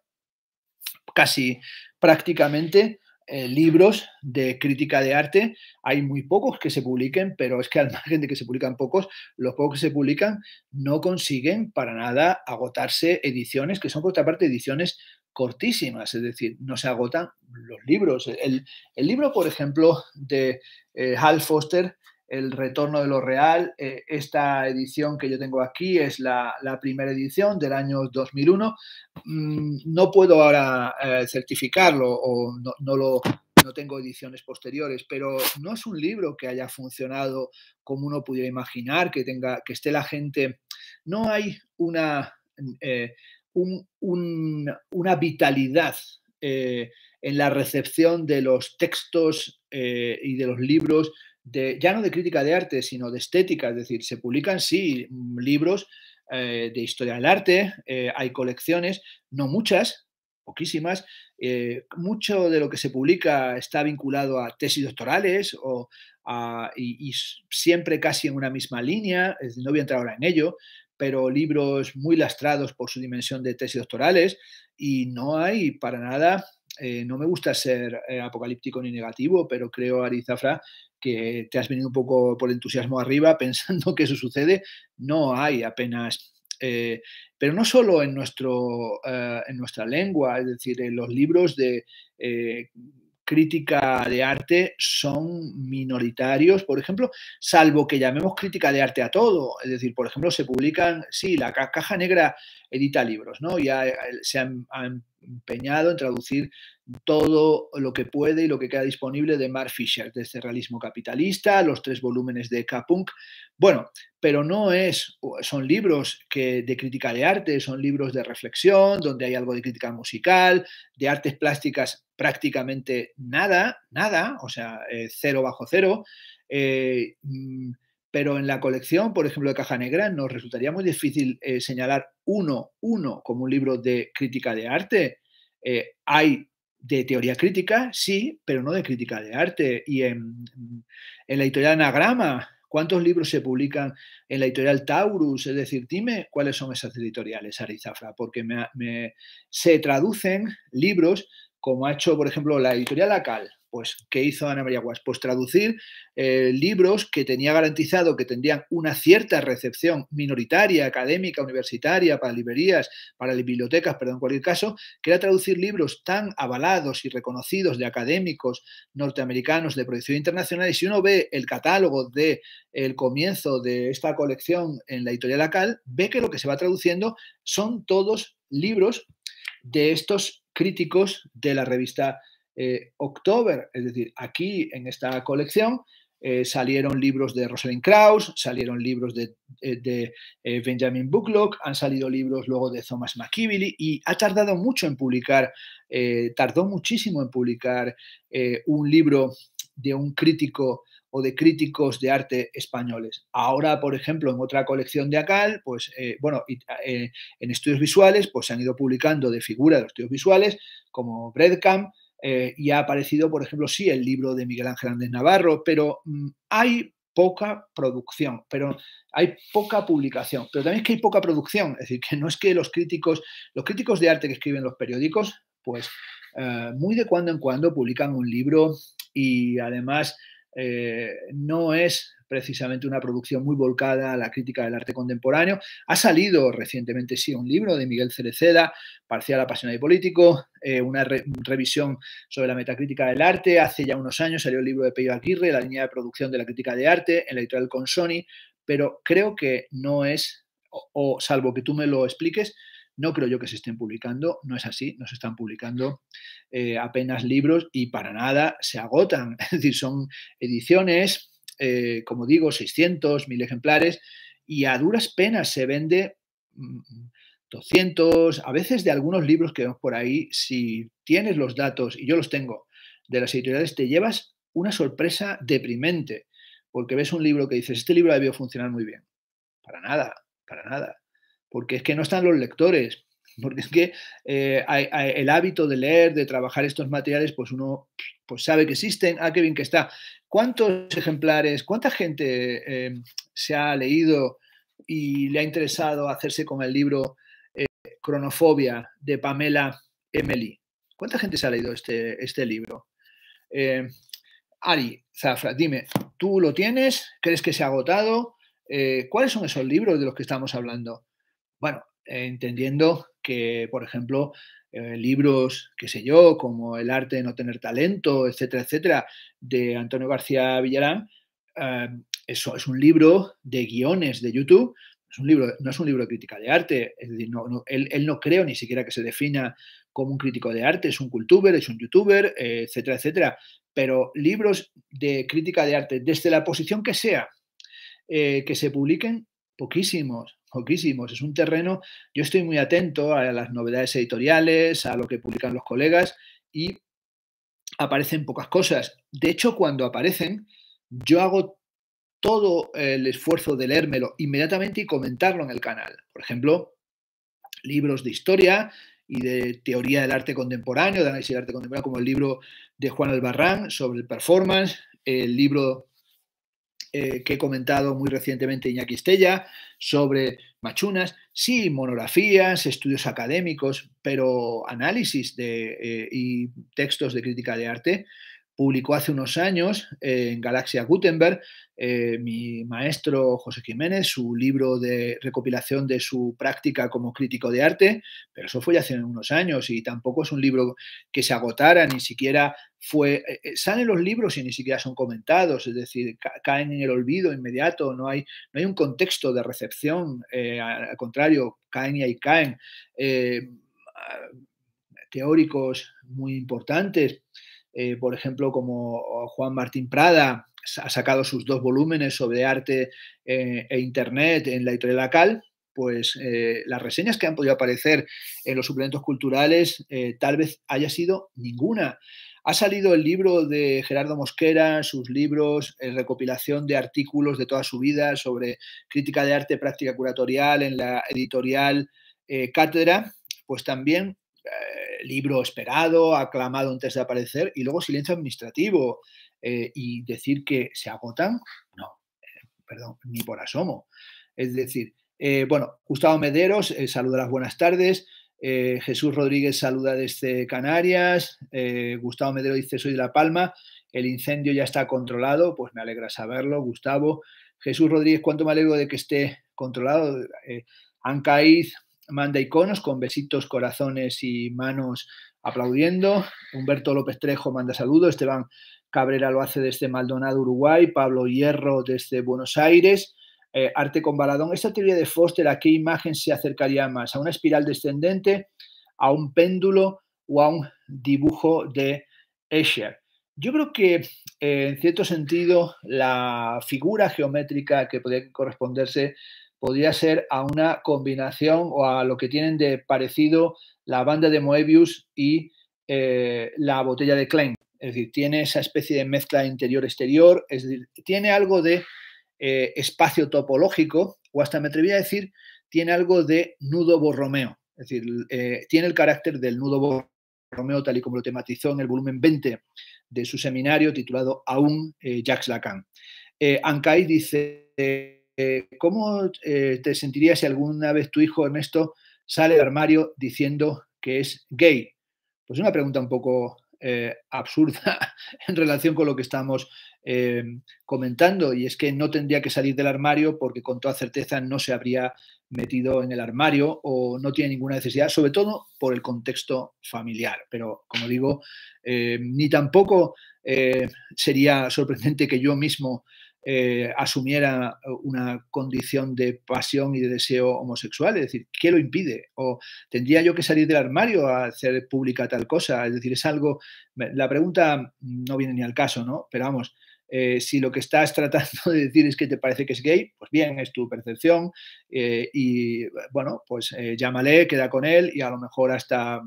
casi prácticamente eh, libros de crítica de arte. Hay muy pocos que se publiquen, pero es que al margen de que se publican pocos, los pocos que se publican no consiguen para nada agotarse ediciones, que son por otra parte ediciones cortísimas, es decir, no se agotan los libros. El, el libro, por ejemplo, de eh, Hal Foster, el retorno de lo real. Eh, esta edición que yo tengo aquí es la, primera edición del año 2001. Mm, no puedo ahora eh, certificarlo o no, lo tengo ediciones posteriores, pero no es un libro que haya funcionado como uno pudiera imaginar, que tenga, que esté la gente. No hay una, eh, una vitalidad en la recepción de los textos y de los libros ya no de crítica de arte, sino de estética, es decir, se publican sí libros eh, de historia del arte, eh, hay colecciones, no muchas, poquísimas, eh, mucho de lo que se publica está vinculado a tesis doctorales o y, siempre casi en una misma línea, no voy a entrar ahora en ello, pero libros muy lastrados por su dimensión de tesis doctorales y no hay para nada, no me gusta ser apocalíptico ni negativo, pero creo, Ari Zafra, que te has venido un poco por entusiasmo arriba pensando que eso sucede, no hay apenas eh, pero no solo en, nuestro, eh, en nuestra lengua, es decir, en los libros de eh, crítica de arte son minoritarios, por ejemplo, salvo que llamemos crítica de arte a todo. Es decir, por ejemplo, se publican, sí, la Caja Negra edita libros, ¿no? Ya se han empeñado en traducir todo lo que puede y lo que queda disponible de Mark Fisher, desde este Realismo Capitalista, los tres volúmenes de k Bueno, pero no es, son libros que, de crítica de arte, son libros de reflexión, donde hay algo de crítica musical, de artes plásticas prácticamente nada, nada, o sea, eh, cero bajo cero. Eh, mm, pero en la colección, por ejemplo, de Caja Negra, nos resultaría muy difícil eh, señalar uno, uno como un libro de crítica de arte. hay de teoría crítica, sí, pero no de crítica de arte. Y en, la editorial Anagrama, ¿Cuántos libros se publican en la editorial Taurus? Es decir, dime cuáles son esas editoriales, Arizafra, porque me, se traducen libros como ha hecho, por ejemplo, la editorial Acal, pues, ¿qué hizo Ana María Guas? Pues traducir eh, libros que tenía garantizado que tendrían una cierta recepción minoritaria, académica, universitaria, para librerías, para bibliotecas, perdón, en cualquier caso, que era traducir libros tan avalados y reconocidos de académicos norteamericanos de proyección internacional. Y si uno ve el catálogo del el comienzo de esta colección en la editorial Cal ve que lo que se va traduciendo son todos libros de estos críticos de la revista eh, October, es decir, aquí en esta colección eh, salieron libros de Rosalind Krauss, salieron libros de, eh, Benjamin Bucklock, han salido libros luego de Thomas McKibbley y ha tardado mucho en publicar, tardó muchísimo en publicar un libro de un crítico o de críticos de arte españoles. Ahora, por ejemplo, en otra colección de Acal, pues, bueno, en estudios visuales, pues se han ido publicando de figuras de estudios visuales, como Breadcamp eh, y ha aparecido, por ejemplo, sí, el libro de Miguel Ángel Andrés Navarro, pero mm, hay poca producción, pero hay poca publicación, pero también es que hay poca producción, es decir, que no es que los críticos, los críticos de arte que escriben los periódicos, pues eh, muy de cuando en cuando publican un libro y además eh, no es precisamente una producción muy volcada a la crítica del arte contemporáneo. Ha salido recientemente, sí, un libro de Miguel Cereceda, Parcial, Apasionado y Político, eh, una revisión sobre la metacrítica del arte. Hace ya unos años salió el libro de Pello Aguirre, La línea de producción de la crítica de arte, en la editorial sony pero creo que no es, o, salvo que tú me lo expliques, no creo yo que se estén publicando, no es así, no se están publicando eh, apenas libros y para nada se agotan. Es decir, son ediciones eh, como digo, 600, 1000 ejemplares, y a duras penas se vende 200, mm, a veces de algunos libros que vemos por ahí, si tienes los datos, y yo los tengo, de las editoriales, te llevas una sorpresa deprimente, porque ves un libro que dices, este libro debió funcionar muy bien. Para nada, para nada, porque es que no están los lectores, porque es que eh, hay, el hábito de leer, de trabajar estos materiales, pues uno pues sabe que existen, ah, qué bien que está. ¿Cuántos ejemplares, cuánta gente eh, se ha leído y le ha interesado hacerse con el libro eh, Cronofobia de Pamela Emily? ¿Cuánta gente se ha leído este, este libro? Eh, Ari, Zafra, dime, ¿tú lo tienes? ¿Crees que se ha agotado? ¿Cuáles son esos libros de los que estamos hablando? Bueno, entendiendo que, por ejemplo, eh, libros, qué sé yo, como El arte de no tener talento, etcétera, etcétera, de Antonio García Villarán. Eh, eso es un libro de guiones de YouTube. Es un libro, no es un libro de crítica de arte, es decir, no, él, no creo ni siquiera que se defina como un crítico de arte, es un cultuber, es un youtuber, eh, etcétera, etcétera. Pero libros de crítica de arte, desde la posición que sea, que se publiquen, Poquísimos, poquísimos. Es un terreno, yo estoy muy atento a las novedades editoriales, a lo que publican los colegas y aparecen pocas cosas. De hecho, cuando aparecen, yo hago todo el esfuerzo de leérmelo inmediatamente y comentarlo en el canal. Por ejemplo, libros de historia y de teoría del arte contemporáneo, de análisis del arte contemporáneo, como el libro de Juan Albarrán sobre el performance, el libro eh, que he comentado muy recientemente Iñaki Estella sobre machunas, sí, monografías, estudios académicos, pero análisis de, eh, y textos de crítica de arte. Publicó hace unos años eh, en Galaxia Gutenberg mi maestro José Jiménez su libro de recopilación de su práctica como crítico de arte, pero eso fue hace unos años y tampoco es un libro que se agotara ni siquiera eh, eh, salen los libros y ni siquiera son comentados, es decir, caen en el olvido inmediato, no hay, hay un contexto de recepción, eh, al contrario, caen y ahí caen. Ah, teóricos muy importantes, por ejemplo, como Juan Martín Prada, ha sacado sus dos volúmenes sobre arte e Internet en la editorial Cal, pues las reseñas que han podido aparecer en los suplementos culturales tal vez haya sido ninguna. Ha salido el libro de Gerardo Mosquera, sus libros, eh, recopilación de artículos de toda su vida sobre crítica de arte, práctica curatorial en la editorial eh, Cátedra, pues también eh, libro esperado, aclamado antes de aparecer, y luego silencio administrativo. y decir que se agotan, no, perdón, ni por asomo. Es decir, bueno, Gustavo Mederos, saluda las buenas tardes. Eh, Jesús Rodríguez saluda desde Canarias, eh, Gustavo Medero dice soy de La Palma, el incendio ya está controlado, pues me alegra saberlo, Gustavo. Jesús Rodríguez, cuánto me alegro de que esté controlado. Eh, Ancaíz manda iconos con besitos, corazones y manos aplaudiendo. Humberto López Trejo manda saludos. Esteban Cabrera lo hace desde Maldonado, Uruguay. Pablo Hierro desde Buenos Aires. Eh, arte con Baladón. Esta teoría de Foster, ¿a qué imagen se acercaría más? ¿A una espiral descendente, a un péndulo o a un dibujo de Escher? Yo creo que, eh, en cierto sentido, la figura geométrica que podría corresponderse podría ser a una combinación o a lo que tienen de parecido la banda de Moebius y eh, la botella de Klein. Es decir, tiene esa especie de mezcla interior-exterior, es decir, tiene algo de eh, espacio topológico, o hasta me atreví a decir, tiene algo de nudo borromeo, es decir, eh, tiene el carácter del nudo borromeo tal y como lo tematizó en el volumen 20 de su seminario titulado Aún eh, Jacques Lacan. Ankai dice, ¿cómo te sentirías si alguna vez tu hijo Ernesto sale del armario diciendo que es gay? Pues una pregunta un poco eh, absurda en relación con lo que estamos eh, comentando, y es que no tendría que salir del armario porque con toda certeza no se habría metido en el armario o no tiene ninguna necesidad, sobre todo por el contexto familiar. Pero, como digo, eh, ni tampoco sería sorprendente que yo mismo eh, asumiera eh, una condición de pasión y de deseo homosexual, es decir, ¿qué lo impide? ¿O tendría yo que salir del armario a hacer pública tal cosa? Es decir, es algo, la pregunta no viene ni al caso, ¿no? Pero vamos, eh, si lo que estás tratando de decir es que te parece que es gay, pues bien, es tu percepción y bueno, pues llámale, queda con él y a lo mejor hasta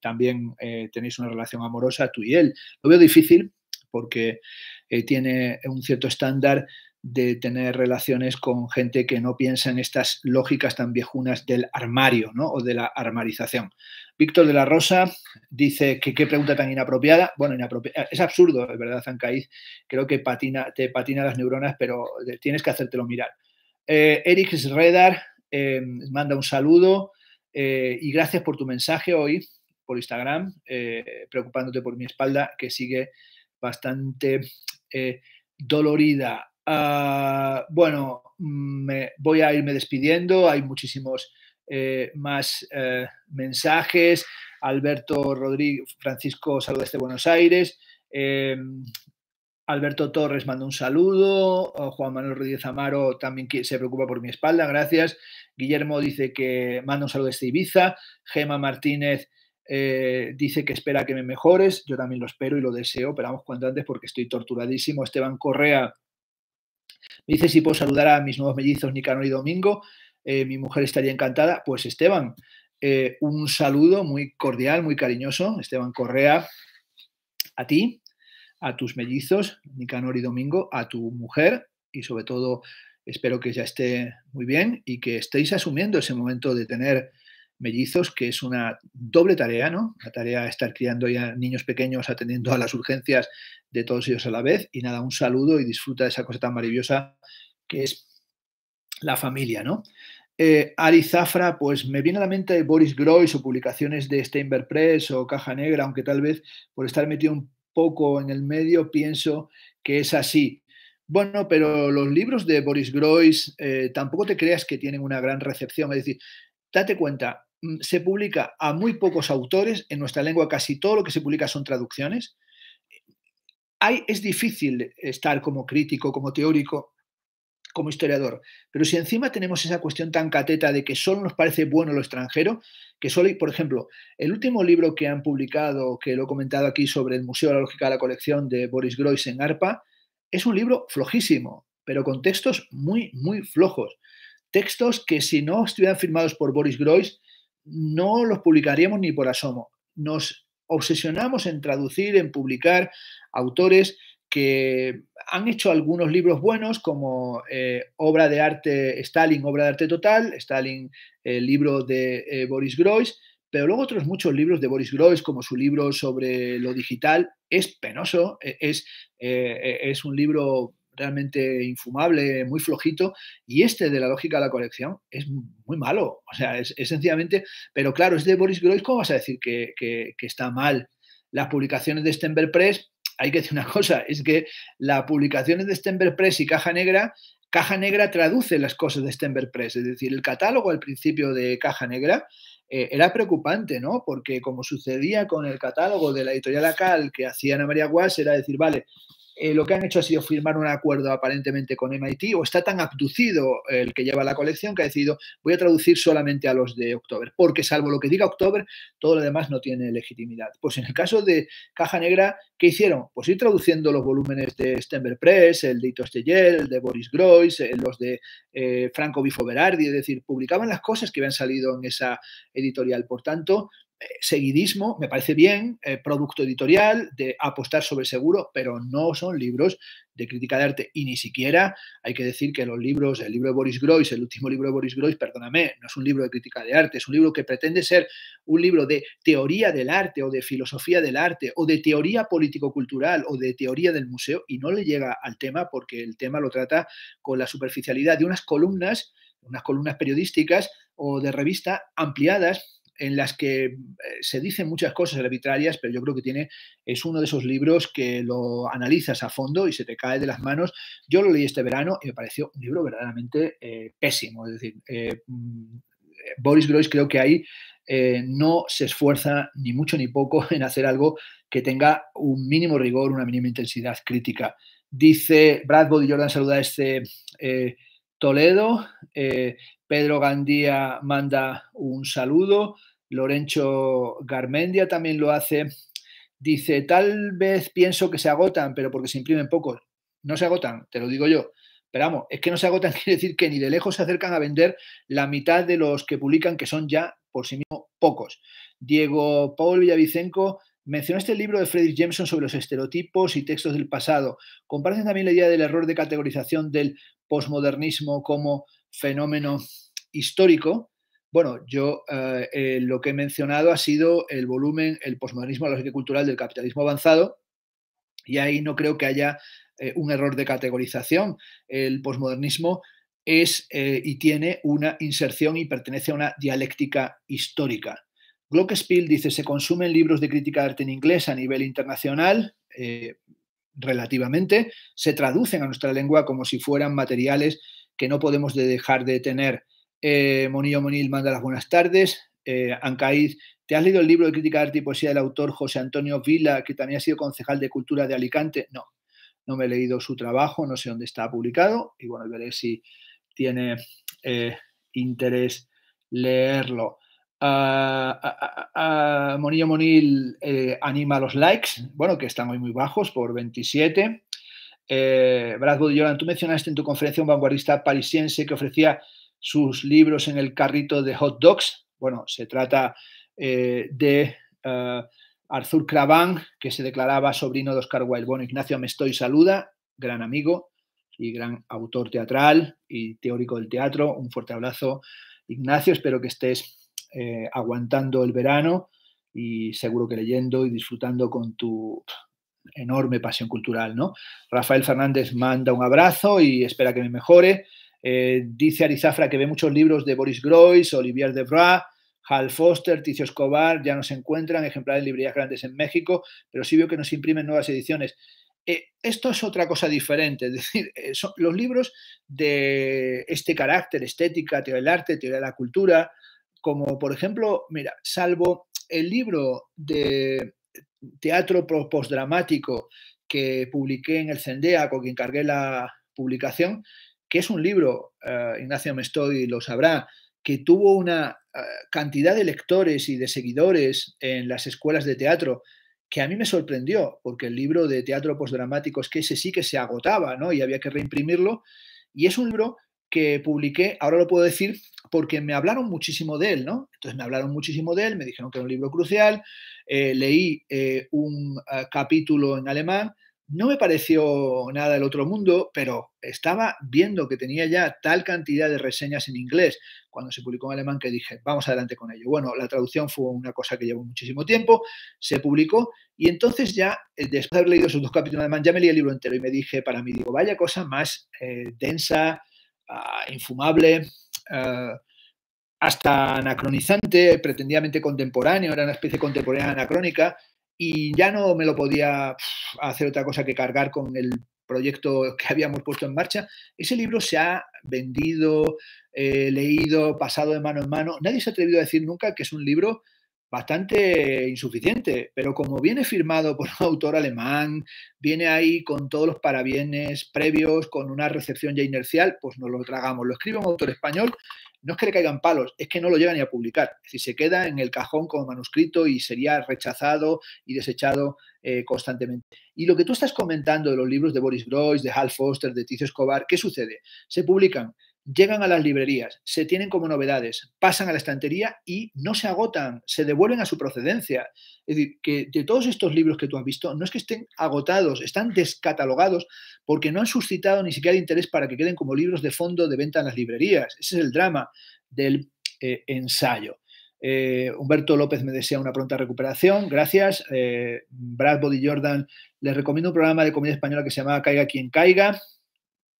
también tenéis una relación amorosa tú y él. Lo veo difícil porque eh, tiene un cierto estándar de tener relaciones con gente que no piensa en estas lógicas tan viejunas del armario o de la armarización. Víctor de la Rosa dice que qué pregunta tan inapropiada. Bueno, eh, es absurdo, es verdad, Zancaíz. Creo que patina, te patina las neuronas, pero eh, tienes que hacértelo mirar. Eric Sredar manda un saludo y gracias por tu mensaje hoy por Instagram, preocupándote por mi espalda, que sigue bastante eh, dolorida. Ah, bueno, me, voy a irme despidiendo, hay muchísimos eh, más eh, mensajes. Alberto Rodríguez, Francisco, saludos desde Buenos Aires. Em, Alberto Torres manda un saludo. Ah, Juan Manuel Rodríguez Amaro también se preocupa por mi espalda, gracias. Guillermo dice que manda un saludo desde Ibiza. Gema Martínez eh, dice que espera que me mejores, yo también lo espero y lo deseo, pero vamos cuanto antes porque estoy torturadísimo. Esteban Correa me dice si puedo saludar a mis nuevos mellizos Nicanor y Domingo, eh, mi mujer estaría encantada. Pues Esteban, eh, un saludo muy cordial, muy cariñoso, Esteban Correa, a ti, a tus mellizos Nicanor y Domingo, a tu mujer y sobre todo espero que ya esté muy bien y que estéis asumiendo ese momento de tener mellizos, que es una doble tarea, ¿no? La tarea de estar criando ya niños pequeños, atendiendo a las urgencias de todos ellos a la vez. Y nada, un saludo y disfruta de esa cosa tan maravillosa que es la familia, ¿no? Eh, Ari Zafra, pues me viene a la mente Boris Groys o publicaciones de Steinberg Press o Caja Negra, aunque tal vez por estar metido un poco en el medio pienso que es así. Bueno, pero los libros de Boris Groys eh, tampoco te creas que tienen una gran recepción. Es decir, date cuenta, Mm, se publica a muy pocos autores, en nuestra lengua casi todo lo que se publica son traducciones. Hay, es difícil estar como crítico, como teórico, como historiador, pero si encima tenemos esa cuestión tan cateta de que solo nos parece bueno lo extranjero, que solo, por ejemplo, el último libro que han publicado, que lo he comentado aquí sobre el Museo de la Lógica de la Colección de Boris Groys en ARPA, es un libro flojísimo, pero con textos muy, muy flojos. Textos que si no estuvieran firmados por Boris Groys, no los publicaríamos ni por asomo. Nos obsesionamos en traducir, en publicar autores que han hecho algunos libros buenos como eh, Obra de Arte Stalin, Obra de Arte Total, Stalin, el libro de eh, Boris Groys, pero luego otros muchos libros de Boris Groys, como su libro sobre lo digital, es penoso, e-, es, eh, e-, es un libro realmente infumable, muy flojito, y este de la lógica de la colección es muy malo, o sea, es, sencillamente, pero claro, es de Boris Groys, ¿cómo vas a decir que, está mal? Las publicaciones de Stenberg Press, hay que decir una cosa, es que las publicaciones de Stenberg Press y Caja Negra Caja Negra traduce las cosas de Stenberg Press, es decir, el catálogo al principio de Caja Negra eh, era preocupante, ¿no? Porque como sucedía con el catálogo de la editorial Acal que hacía Ana María Guas, era decir, vale, eh, lo que han hecho ha sido firmar un acuerdo aparentemente con MIT o está tan abducido el que lleva la colección que ha decidido voy a traducir solamente a los de October, porque salvo lo que diga October, todo lo demás no tiene legitimidad. Pues en el caso de Caja Negra, ¿qué hicieron? Pues ir traduciendo los volúmenes de Stenberg Press, el de de el de Boris Groys, eh, los de eh, Franco Bifo Berardi, es decir, publicaban las cosas que habían salido en esa editorial. Por tanto, eh, seguidismo, me parece bien, eh, producto editorial, de apostar sobre seguro, pero no son libros de crítica de arte. Y ni siquiera hay que decir que los libros, el libro de Boris Groys, el último libro de Boris Groys, perdóname, no es un libro de crítica de arte, es un libro que pretende ser un libro de teoría del arte o de filosofía del arte o de teoría político-cultural o de teoría del museo y no le llega al tema porque el tema lo trata con la superficialidad de unas columnas, unas columnas periodísticas o de revista ampliadas en las que eh, se dicen muchas cosas arbitrarias, pero yo creo que tiene, es uno de esos libros que lo analizas a fondo y se te cae de las manos. Yo lo leí este verano y me pareció un libro verdaderamente eh, pésimo. Es decir, eh, mm, Boris Groys creo que ahí no se esfuerza ni mucho ni poco en hacer algo que tenga un mínimo rigor, una mínima intensidad crítica. Dice Brad y Jordan Saluda a este Toledo. Eh, Pedro Gandía manda un saludo. Lorenzo Garmendia también lo hace. Dice, tal vez pienso que se agotan, pero porque se imprimen pocos. No se agotan, te lo digo yo. Pero vamos, es que no se agotan, quiere decir que ni de lejos se acercan a vender la mitad de los que publican, que son ya por sí mismos pocos. Diego Paul Villavicenco Mencionaste este libro de Frederick Jameson sobre los estereotipos y textos del pasado. comparten también la idea del error de categorización del posmodernismo como fenómeno histórico, bueno, yo eh, eh, lo que he mencionado ha sido el volumen, el posmodernismo lógico cultural del capitalismo avanzado, y ahí no creo que haya eh, un error de categorización. El posmodernismo es y tiene una inserción y pertenece a una dialéctica histórica. Glockenspiel dice, se consumen libros de crítica de arte en inglés a nivel internacional, relativamente, se traducen a nuestra lengua como si fueran materiales que no podemos dejar de tener. Eh, Monillo Monil manda las buenas tardes. Eh, ¿te has leído el libro de crítica de arte y poesía del autor José Antonio Vila, que también ha sido concejal de cultura de Alicante? No, no me he leído su trabajo, no sé dónde está publicado y bueno, veré si tiene eh, interés leerlo. Monillo Monil eh, anima los likes, bueno, que están hoy muy bajos, por 27. Eh, Brad Jorán, tú mencionaste en tu conferencia un vanguardista parisiense que ofrecía sus libros en el carrito de hot dogs. Bueno, se trata eh, de eh, Arthur Craván, que se declaraba sobrino de Oscar Wilde. Bueno, Ignacio estoy saluda, gran amigo y gran autor teatral y teórico del teatro. Un fuerte abrazo, Ignacio. Espero que estés eh, aguantando el verano y seguro que leyendo y disfrutando con tu enorme pasión cultural, ¿no? Rafael Fernández manda un abrazo y espera que me mejore. Eh, dice Arizafra que ve muchos libros de Boris Groys, Olivier bra Hal Foster, Ticio Escobar, ya no se encuentran ejemplares en librerías grandes en México, pero sí veo que nos imprimen nuevas ediciones. Eh, esto es otra cosa diferente, es decir, son los libros de este carácter, estética, teoría del arte, teoría de la cultura, como por ejemplo, mira, salvo el libro de teatro postdramático que publiqué en el con que encargué la publicación, que es un libro, eh, Ignacio Mestoy lo sabrá, que tuvo una eh, cantidad de lectores y de seguidores en las escuelas de teatro que a mí me sorprendió, porque el libro de teatro postdramático es que ese sí que se agotaba, ¿no? Y había que reimprimirlo. Y es un libro que publiqué, ahora lo puedo decir porque me hablaron muchísimo de él, ¿no? Entonces me hablaron muchísimo de él, me dijeron que era un libro crucial, eh, leí eh, un eh, capítulo en alemán, no me pareció nada del otro mundo, pero estaba viendo que tenía ya tal cantidad de reseñas en inglés cuando se publicó en alemán que dije, vamos adelante con ello. Bueno, la traducción fue una cosa que llevó muchísimo tiempo, se publicó y entonces ya, después de haber leído esos dos capítulos en alemán, ya me leí el libro entero y me dije para mí, digo, vaya cosa más densa, Ah, infumable, ah, hasta anacronizante, pretendidamente contemporáneo, era una especie contemporánea anacrónica, y ya no me lo podía hacer otra cosa que cargar con el proyecto que habíamos puesto en marcha. Ese libro se ha vendido, eh, leído, pasado de mano en mano. Nadie se ha atrevido a decir nunca que es un libro bastante insuficiente, pero como viene firmado por un autor alemán, viene ahí con todos los parabienes previos, con una recepción ya inercial, pues nos lo tragamos. Lo escribe un autor español, no es que le caigan palos, es que no lo llevan ni a publicar. Es decir, se queda en el cajón como manuscrito y sería rechazado y desechado eh, constantemente. Y lo que tú estás comentando de los libros de Boris Groys, de Hal Foster, de Tizio Escobar, ¿qué sucede? Se publican, llegan a las librerías, se tienen como novedades, pasan a la estantería y no se agotan, se devuelven a su procedencia. Es decir, que de todos estos libros que tú has visto, no es que estén agotados, están descatalogados porque no han suscitado ni siquiera interés para que queden como libros de fondo de venta en las librerías. Ese es el drama del eh, ensayo. Eh, Humberto López me desea una pronta recuperación, gracias. Eh, Brad Body Jordan, les recomiendo un programa de comida española que se llama Caiga quien caiga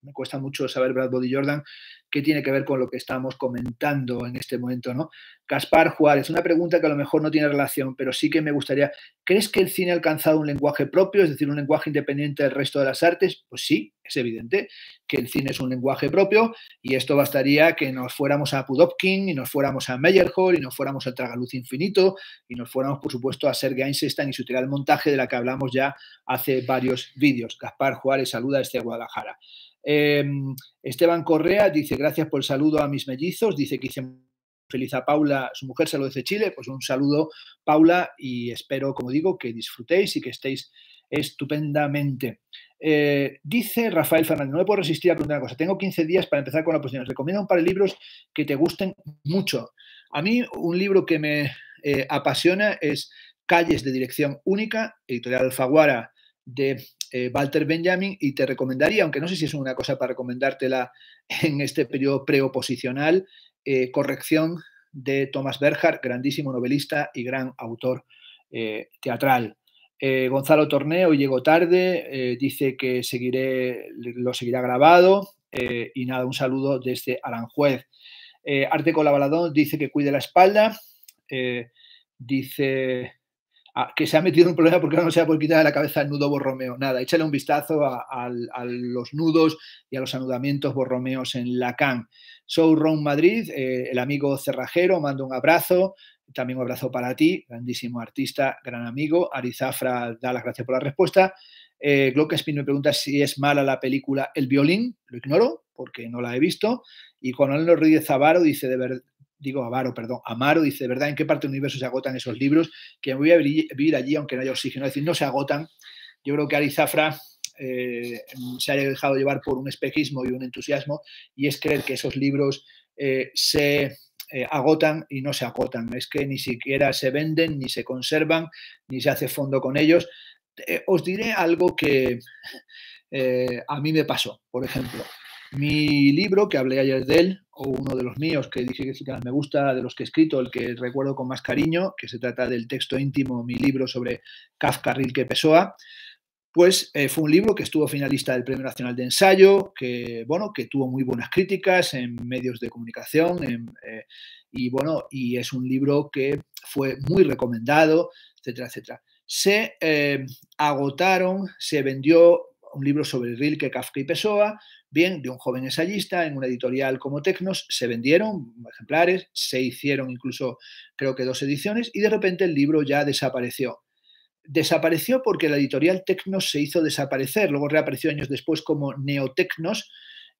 me cuesta mucho saber Body Jordan, qué tiene que ver con lo que estamos comentando en este momento, ¿no? Gaspar Juárez, una pregunta que a lo mejor no tiene relación, pero sí que me gustaría, ¿crees que el cine ha alcanzado un lenguaje propio, es decir, un lenguaje independiente del resto de las artes? Pues sí, es evidente que el cine es un lenguaje propio y esto bastaría que nos fuéramos a Pudovkin y nos fuéramos a Meyerhold y nos fuéramos al Tragaluz Infinito y nos fuéramos, por supuesto, a Sergei Einstein y su teoría del montaje de la que hablamos ya hace varios vídeos. Gaspar Juárez saluda desde Guadalajara. Em, Esteban Correa dice, gracias por el saludo a mis mellizos, dice que hice feliz a Paula, su mujer lo dice Chile, pues un saludo Paula y espero, como digo, que disfrutéis y que estéis estupendamente. Eh, dice Rafael Fernández, no me puedo resistir a preguntar una cosa, tengo 15 días para empezar con la posición, recomiendo un par de libros que te gusten mucho. A mí un libro que me eh, apasiona es Calles de Dirección Única, editorial Alfaguara de eh, Walter Benjamin y te recomendaría, aunque no sé si es una cosa para recomendártela en este periodo preoposicional, eh, Corrección de Thomas Berger, grandísimo novelista y gran autor eh, teatral. Gonzalo Torneo llegó tarde, dice que seguiré, lo seguirá grabado y nada, un saludo desde Aranjuez. Arte Colaborador dice que cuide la espalda, dice que se ha metido en un problema porque no se ha podido quitar la cabeza el nudo Borromeo. Nada, échale un vistazo a, los nudos y a los anudamientos Borromeos en Lacan. Ron Madrid, eh, el amigo cerrajero, mando un abrazo. También un abrazo para ti, grandísimo artista, gran amigo. Arizafra da las gracias por la respuesta. Eh, Spin me pregunta si es mala la película El violín. Lo ignoro porque no la he visto. Y Juan Ruiz Zavaro dice, de, verdad digo Avaro, perdón, Amaro dice, verdad, ¿en qué parte del universo se agotan esos libros? Que voy a vivir allí aunque no haya oxígeno. Es decir, no se agotan. Yo creo que Ari Zafra eh, se ha dejado llevar por un espejismo y un entusiasmo y es creer que esos libros eh, se eh, agotan y no se agotan. Es que ni siquiera se venden, ni se conservan, ni se hace fondo con ellos. os diré algo que a mí me pasó, por ejemplo. Mi libro, que hablé ayer de él, o uno de los míos que dije que me gusta, de los que he escrito, el que recuerdo con más cariño, que se trata del texto íntimo, mi libro sobre Kafka, Rilke, Pessoa, pues eh, fue un libro que estuvo finalista del Premio Nacional de Ensayo, que, bueno, que tuvo muy buenas críticas en medios de comunicación, eh, y bueno, y es un libro que fue muy recomendado, etcétera, etcétera. Se eh, agotaron, se vendió un libro sobre Rilke, Kafka y Pessoa, bien de un joven ensayista en una editorial como Tecnos, se vendieron ejemplares, se hicieron incluso creo que dos ediciones y de repente el libro ya desapareció. Desapareció porque la editorial Tecnos se hizo desaparecer, luego reapareció años después como Neotecnos,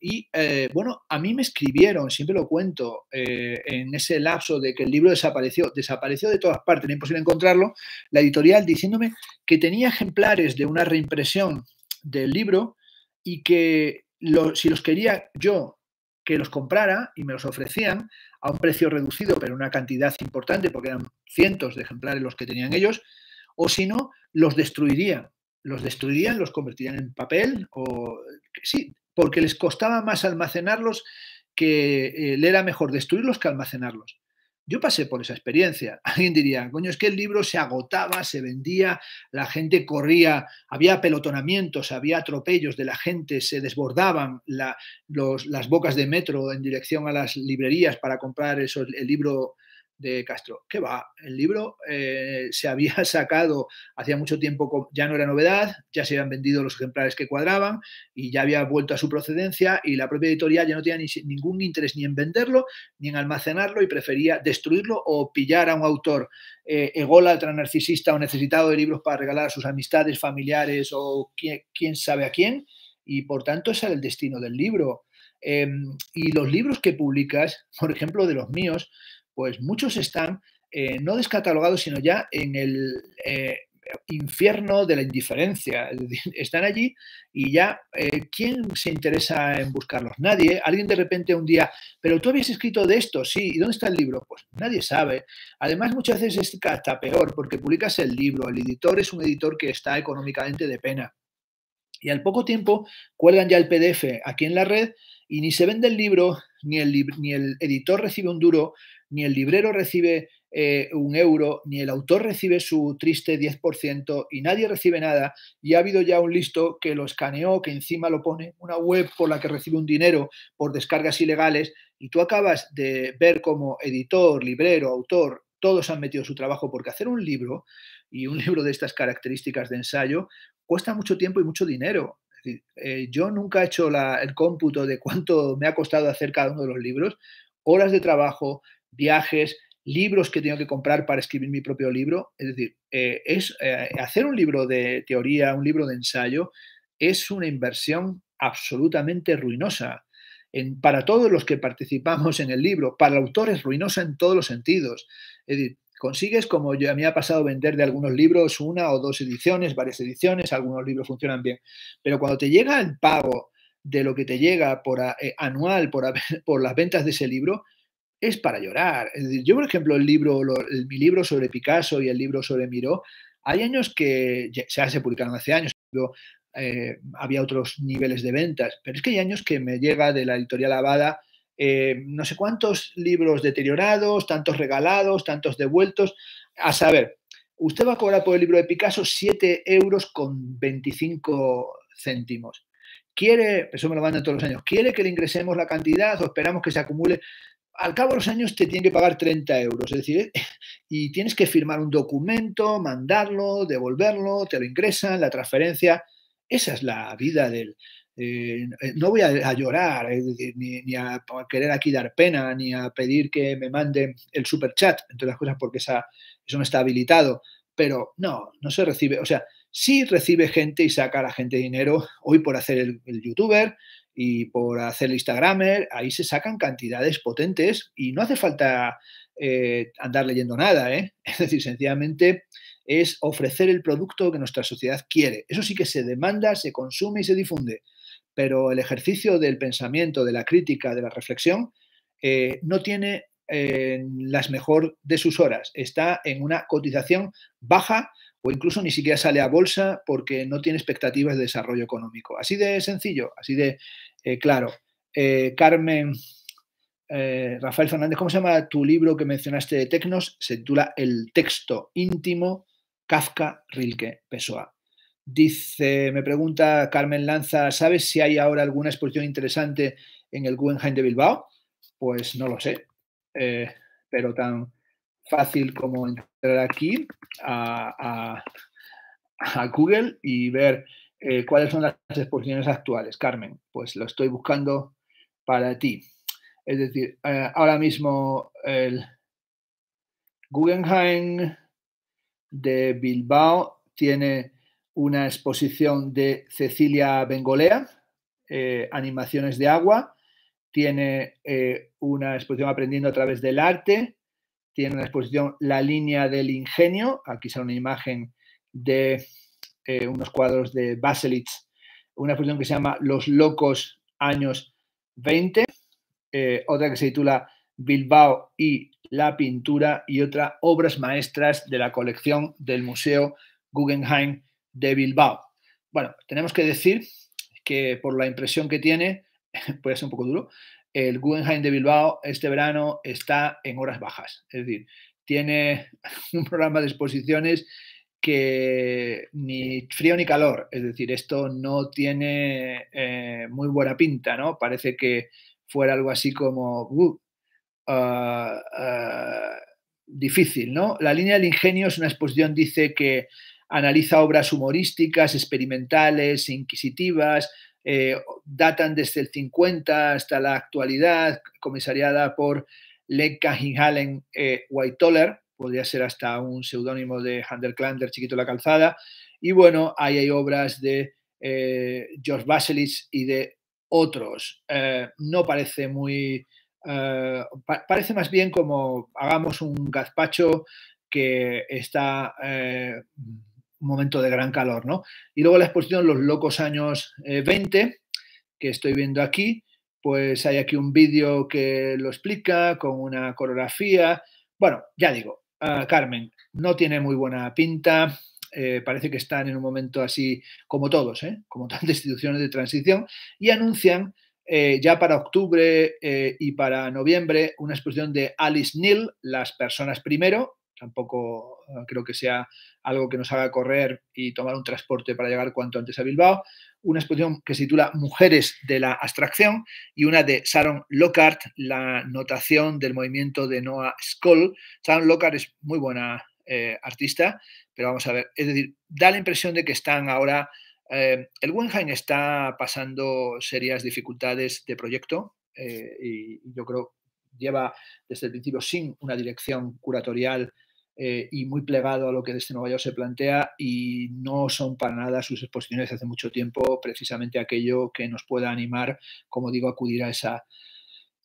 y eh, bueno, a mí me escribieron, siempre lo cuento, eh, en ese lapso de que el libro desapareció, desapareció de todas partes, era imposible encontrarlo, la editorial diciéndome que tenía ejemplares de una reimpresión del libro y que si los quería yo que los comprara y me los ofrecían a un precio reducido, pero una cantidad importante, porque eran cientos de ejemplares los que tenían ellos, o si no, los destruiría Los destruirían, los convertirían en papel, o sí, porque les costaba más almacenarlos que eh, le era mejor destruirlos que almacenarlos. Yo pasé por esa experiencia. Alguien diría, coño, es que el libro se agotaba, se vendía, la gente corría, había pelotonamientos, había atropellos de la gente, se desbordaban las bocas de metro en dirección a las librerías para comprar el libro de Castro. ¿Qué va? El libro eh, se había sacado hacía mucho tiempo, ya no era novedad, ya se habían vendido los ejemplares que cuadraban y ya había vuelto a su procedencia y la propia editorial ya no tenía ningún interés ni en venderlo ni en almacenarlo y prefería destruirlo o pillar a un autor eh, ególatra, narcisista o necesitado de libros para regalar a sus amistades, familiares o quién, sabe a quién y por tanto ese era el destino del libro. Em, y los libros que publicas, por ejemplo, de los míos, pues muchos están eh, no descatalogados, sino ya en el eh, infierno de la indiferencia. Están allí y ya, eh, ¿quién se interesa en buscarlos? Nadie. Alguien de repente un día, pero tú habías escrito de esto, sí, ¿y dónde está el libro? Pues nadie sabe. Además, muchas veces es hasta peor porque publicas el libro. El editor es un editor que está económicamente de pena. Y al poco tiempo cuelgan ya el PDF aquí en la red y ni se vende el libro, ni el, ni el editor recibe un duro, ni el librero recibe eh, un euro, ni el autor recibe su triste 10% y nadie recibe nada. Y ha habido ya un listo que lo escaneó, que encima lo pone una web por la que recibe un dinero por descargas ilegales. Y tú acabas de ver como editor, librero, autor, todos han metido su trabajo porque hacer un libro y un libro de estas características de ensayo cuesta mucho tiempo y mucho dinero. Eh, yo nunca he hecho la, el cómputo de cuánto me ha costado hacer cada uno de los libros, horas de trabajo, viajes, libros que tengo que comprar para escribir mi propio libro. Es decir, eh, es, eh, hacer un libro de teoría, un libro de ensayo, es una inversión absolutamente ruinosa. para todos los que participamos en el libro, para el autor es ruinosa en todos los sentidos. Es decir, consigues, como a mí ha pasado, vender de algunos libros una o dos ediciones, varias ediciones, algunos libros funcionan bien, pero cuando te llega el pago de lo que te llega por eh, anual por, por las ventas de ese libro, es para llorar. yo, por ejemplo, el libro, mi libro sobre Picasso y el libro sobre Miró, hay años que ya se publicaron hace años, eh, había otros niveles de ventas, pero es que hay años que me llega de la editorial Abada eh, no sé cuántos libros deteriorados, tantos regalados, tantos devueltos, a saber, usted va a cobrar por el libro de Picasso 7 euros con 25 céntimos. Quiere, eso me lo mandan todos los años, quiere que le ingresemos la cantidad o esperamos que se acumule al cabo de los años te tienen que pagar 30 euros, es decir, y tienes que firmar un documento, mandarlo, devolverlo, te lo ingresan, la transferencia. Esa es la vida del... Eh, no voy a, llorar, eh, ni, a querer aquí dar pena, ni a pedir que me mande el super chat, entre las cosas, porque esa, eso no está habilitado. Pero no, no se recibe. O sea, sí recibe gente y saca a la gente dinero hoy por hacer el youtuber, y por hacer Instagramer, ahí se sacan cantidades potentes y no hace falta eh, andar leyendo nada, ¿eh? es decir, sencillamente es ofrecer el producto que nuestra sociedad quiere. Eso sí que se demanda, se consume y se difunde, pero el ejercicio del pensamiento, de la crítica, de la reflexión, eh, no tiene eh, las mejor de sus horas, está en una cotización baja o incluso ni siquiera sale a bolsa porque no tiene expectativas de desarrollo económico. Así de sencillo, así de eh, claro. Eh, Carmen, eh, Rafael Fernández, ¿cómo se llama tu libro que mencionaste de Tecnos? Se titula El texto íntimo, Kafka, Rilke, Pessoa. Dice, me pregunta Carmen Lanza, ¿sabes si hay ahora alguna exposición interesante en el Guggenheim de Bilbao? Pues no lo sé, pero tan, fácil como entrar aquí a, Google y ver eh, cuáles son las exposiciones actuales. Carmen, pues lo estoy buscando para ti. Es decir, eh, ahora mismo el Guggenheim de Bilbao tiene una exposición de Cecilia Bengolea, eh, Animaciones de Agua, tiene una exposición Aprendiendo a través del arte, tiene una la exposición La línea del ingenio. Aquí sale una imagen de eh, unos cuadros de Baselitz, una exposición que se llama Los locos años 20, eh, otra que se titula Bilbao y la pintura y otra Obras maestras de la colección del Museo Guggenheim de Bilbao. Bueno, tenemos que decir que por la impresión que tiene, puede ser un poco duro, el Guggenheim de Bilbao este verano está en horas bajas, es decir, tiene un programa de exposiciones que ni frío ni calor, es decir, esto no tiene eh, muy buena pinta, ¿no? Parece que fuera algo así como uh, uh, uh, difícil, ¿no? La línea del ingenio es una exposición, dice que analiza obras humorísticas, experimentales, inquisitivas, eh, datan desde el 50 hasta la actualidad, comisariada por Lekka Hinhalen eh, podría ser hasta un seudónimo de Hunter Klander, Chiquito la Calzada. Y bueno, ahí hay obras de eh, George Basilis y de otros. Eh, no parece muy. parece más bien como hagamos un gazpacho que está un momento de gran calor, ¿no? Y luego la exposición Los locos años 20, eh, que estoy viendo aquí, pues hay aquí un vídeo que lo explica con una coreografía. Bueno, ya digo, ah, Carmen, no tiene muy buena pinta, eh, parece que están en un momento así como todos, ¿eh? como tantas instituciones de transición, y anuncian eh, ya para octubre y para noviembre una exposición de Alice Neal, Las personas primero, Tampoco eh, creo que sea algo que nos haga correr y tomar un transporte para llegar cuanto antes a Bilbao. Una exposición que se titula Mujeres de la Abstracción y una de Sharon Lockhart, la notación del movimiento de Noah Skoll. Sharon Lockhart es muy buena eh, artista, pero vamos a ver, es decir, da la impresión de que están ahora... Eh, el Wenheim está pasando serias dificultades de proyecto y yo creo lleva desde el principio sin una dirección curatorial eh, y muy plegado a lo que desde Nueva York se plantea y no son para nada sus exposiciones hace mucho tiempo precisamente aquello que nos pueda animar, como digo, a acudir a esa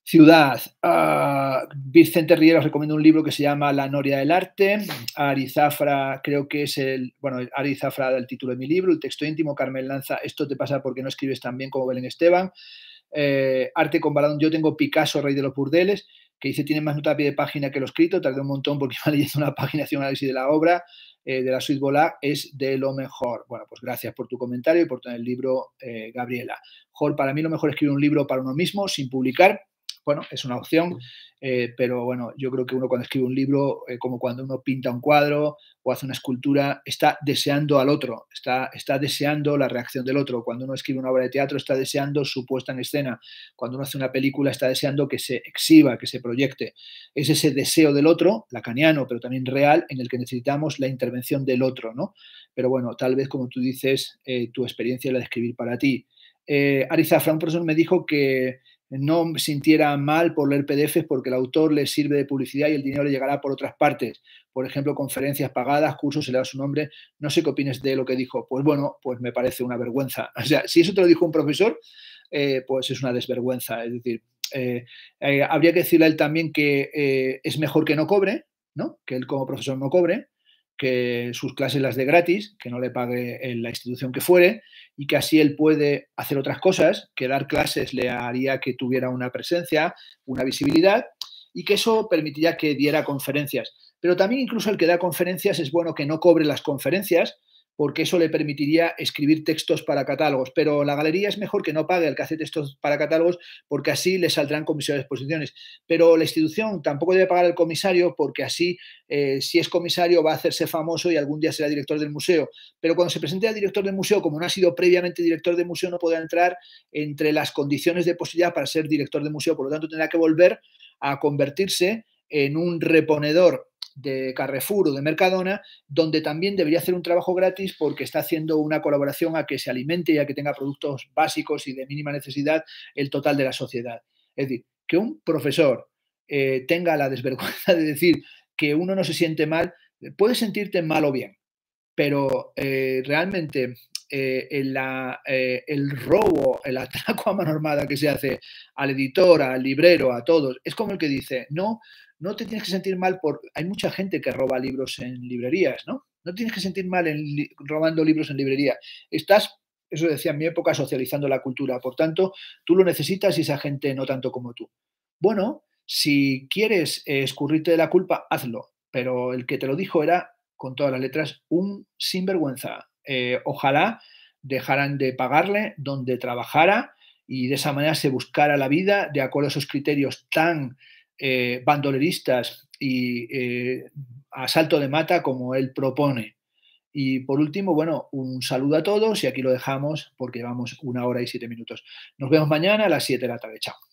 ciudad. Ah, Vicente Riera recomiendo un libro que se llama La Noria del Arte. Ari Zafra, creo que es el, bueno, Ari Zafra da el título de mi libro, el texto íntimo, Carmen Lanza, esto te pasa porque no escribes tan bien como Belén Esteban. Eh, Arte con balón yo tengo Picasso, Rey de los Burdeles que dice tiene más nota de página que lo escrito, tardé un montón porque iba leyendo una página de análisis de la obra, eh, de la suite Bola, es de lo mejor. Bueno, pues gracias por tu comentario y por tener el libro, eh, Gabriela. Jorge, para mí lo mejor es escribir un libro para uno mismo, sin publicar, bueno, es una opción, eh, pero bueno, yo creo que uno cuando escribe un libro, eh, como cuando uno pinta un cuadro o hace una escultura, está deseando al otro, está, está deseando la reacción del otro. Cuando uno escribe una obra de teatro, está deseando su puesta en escena. Cuando uno hace una película, está deseando que se exhiba, que se proyecte. Es ese deseo del otro, lacaniano, pero también real, en el que necesitamos la intervención del otro, ¿no? Pero bueno, tal vez, como tú dices, eh, tu experiencia la de escribir para ti. Eh, Frank, me dijo que no sintiera mal por leer PDFs porque el autor le sirve de publicidad y el dinero le llegará por otras partes. Por ejemplo, conferencias pagadas, cursos, se le da su nombre. No sé qué opines de lo que dijo. Pues bueno, pues me parece una vergüenza. O sea, si eso te lo dijo un profesor, eh, pues es una desvergüenza. Es decir, eh, eh, habría que decirle a él también que es mejor que no cobre, ¿no? Que él como profesor no cobre que sus clases las dé gratis, que no le pague en la institución que fuere y que así él puede hacer otras cosas, que dar clases le haría que tuviera una presencia, una visibilidad y que eso permitiría que diera conferencias. Pero también incluso el que da conferencias es bueno que no cobre las conferencias, porque eso le permitiría escribir textos para catálogos. Pero la galería es mejor que no pague al que hace textos para catálogos, porque así le saldrán comisiones de exposiciones. Pero la institución tampoco debe pagar al comisario, porque así, eh, si es comisario, va a hacerse famoso y algún día será director del museo. Pero cuando se presente al director del museo, como no ha sido previamente director del museo, no podrá entrar entre las condiciones de posibilidad para ser director del museo. Por lo tanto, tendrá que volver a convertirse en un reponedor de Carrefour o de Mercadona, donde también debería hacer un trabajo gratis porque está haciendo una colaboración a que se alimente y a que tenga productos básicos y de mínima necesidad el total de la sociedad. Es decir, que un profesor eh, tenga la desvergüenza de decir que uno no se siente mal, puede sentirte mal o bien, pero eh, realmente eh, eh, el, robo, el ataco a mano armada que se hace al editor, al librero, a todos, es como el que dice, no, no te tienes que sentir mal por... Hay mucha gente que roba libros en librerías, ¿no? No tienes que sentir mal robando libros en librería. Estás, eso decía en mi época, socializando la cultura. Por tanto, tú lo necesitas y esa gente no tanto como tú. Bueno, si quieres eh, escurrirte de la culpa, hazlo. Pero el que te lo dijo era, con todas las letras, un sinvergüenza eh, ojalá dejaran de pagarle donde trabajara y de esa manera se buscara la vida de acuerdo a esos criterios tan eh, bandoleristas y eh, a salto de mata como él propone. Y por último, bueno, un saludo a todos y aquí lo dejamos porque llevamos una hora y siete minutos. Nos vemos mañana a las siete de la tarde. Chao.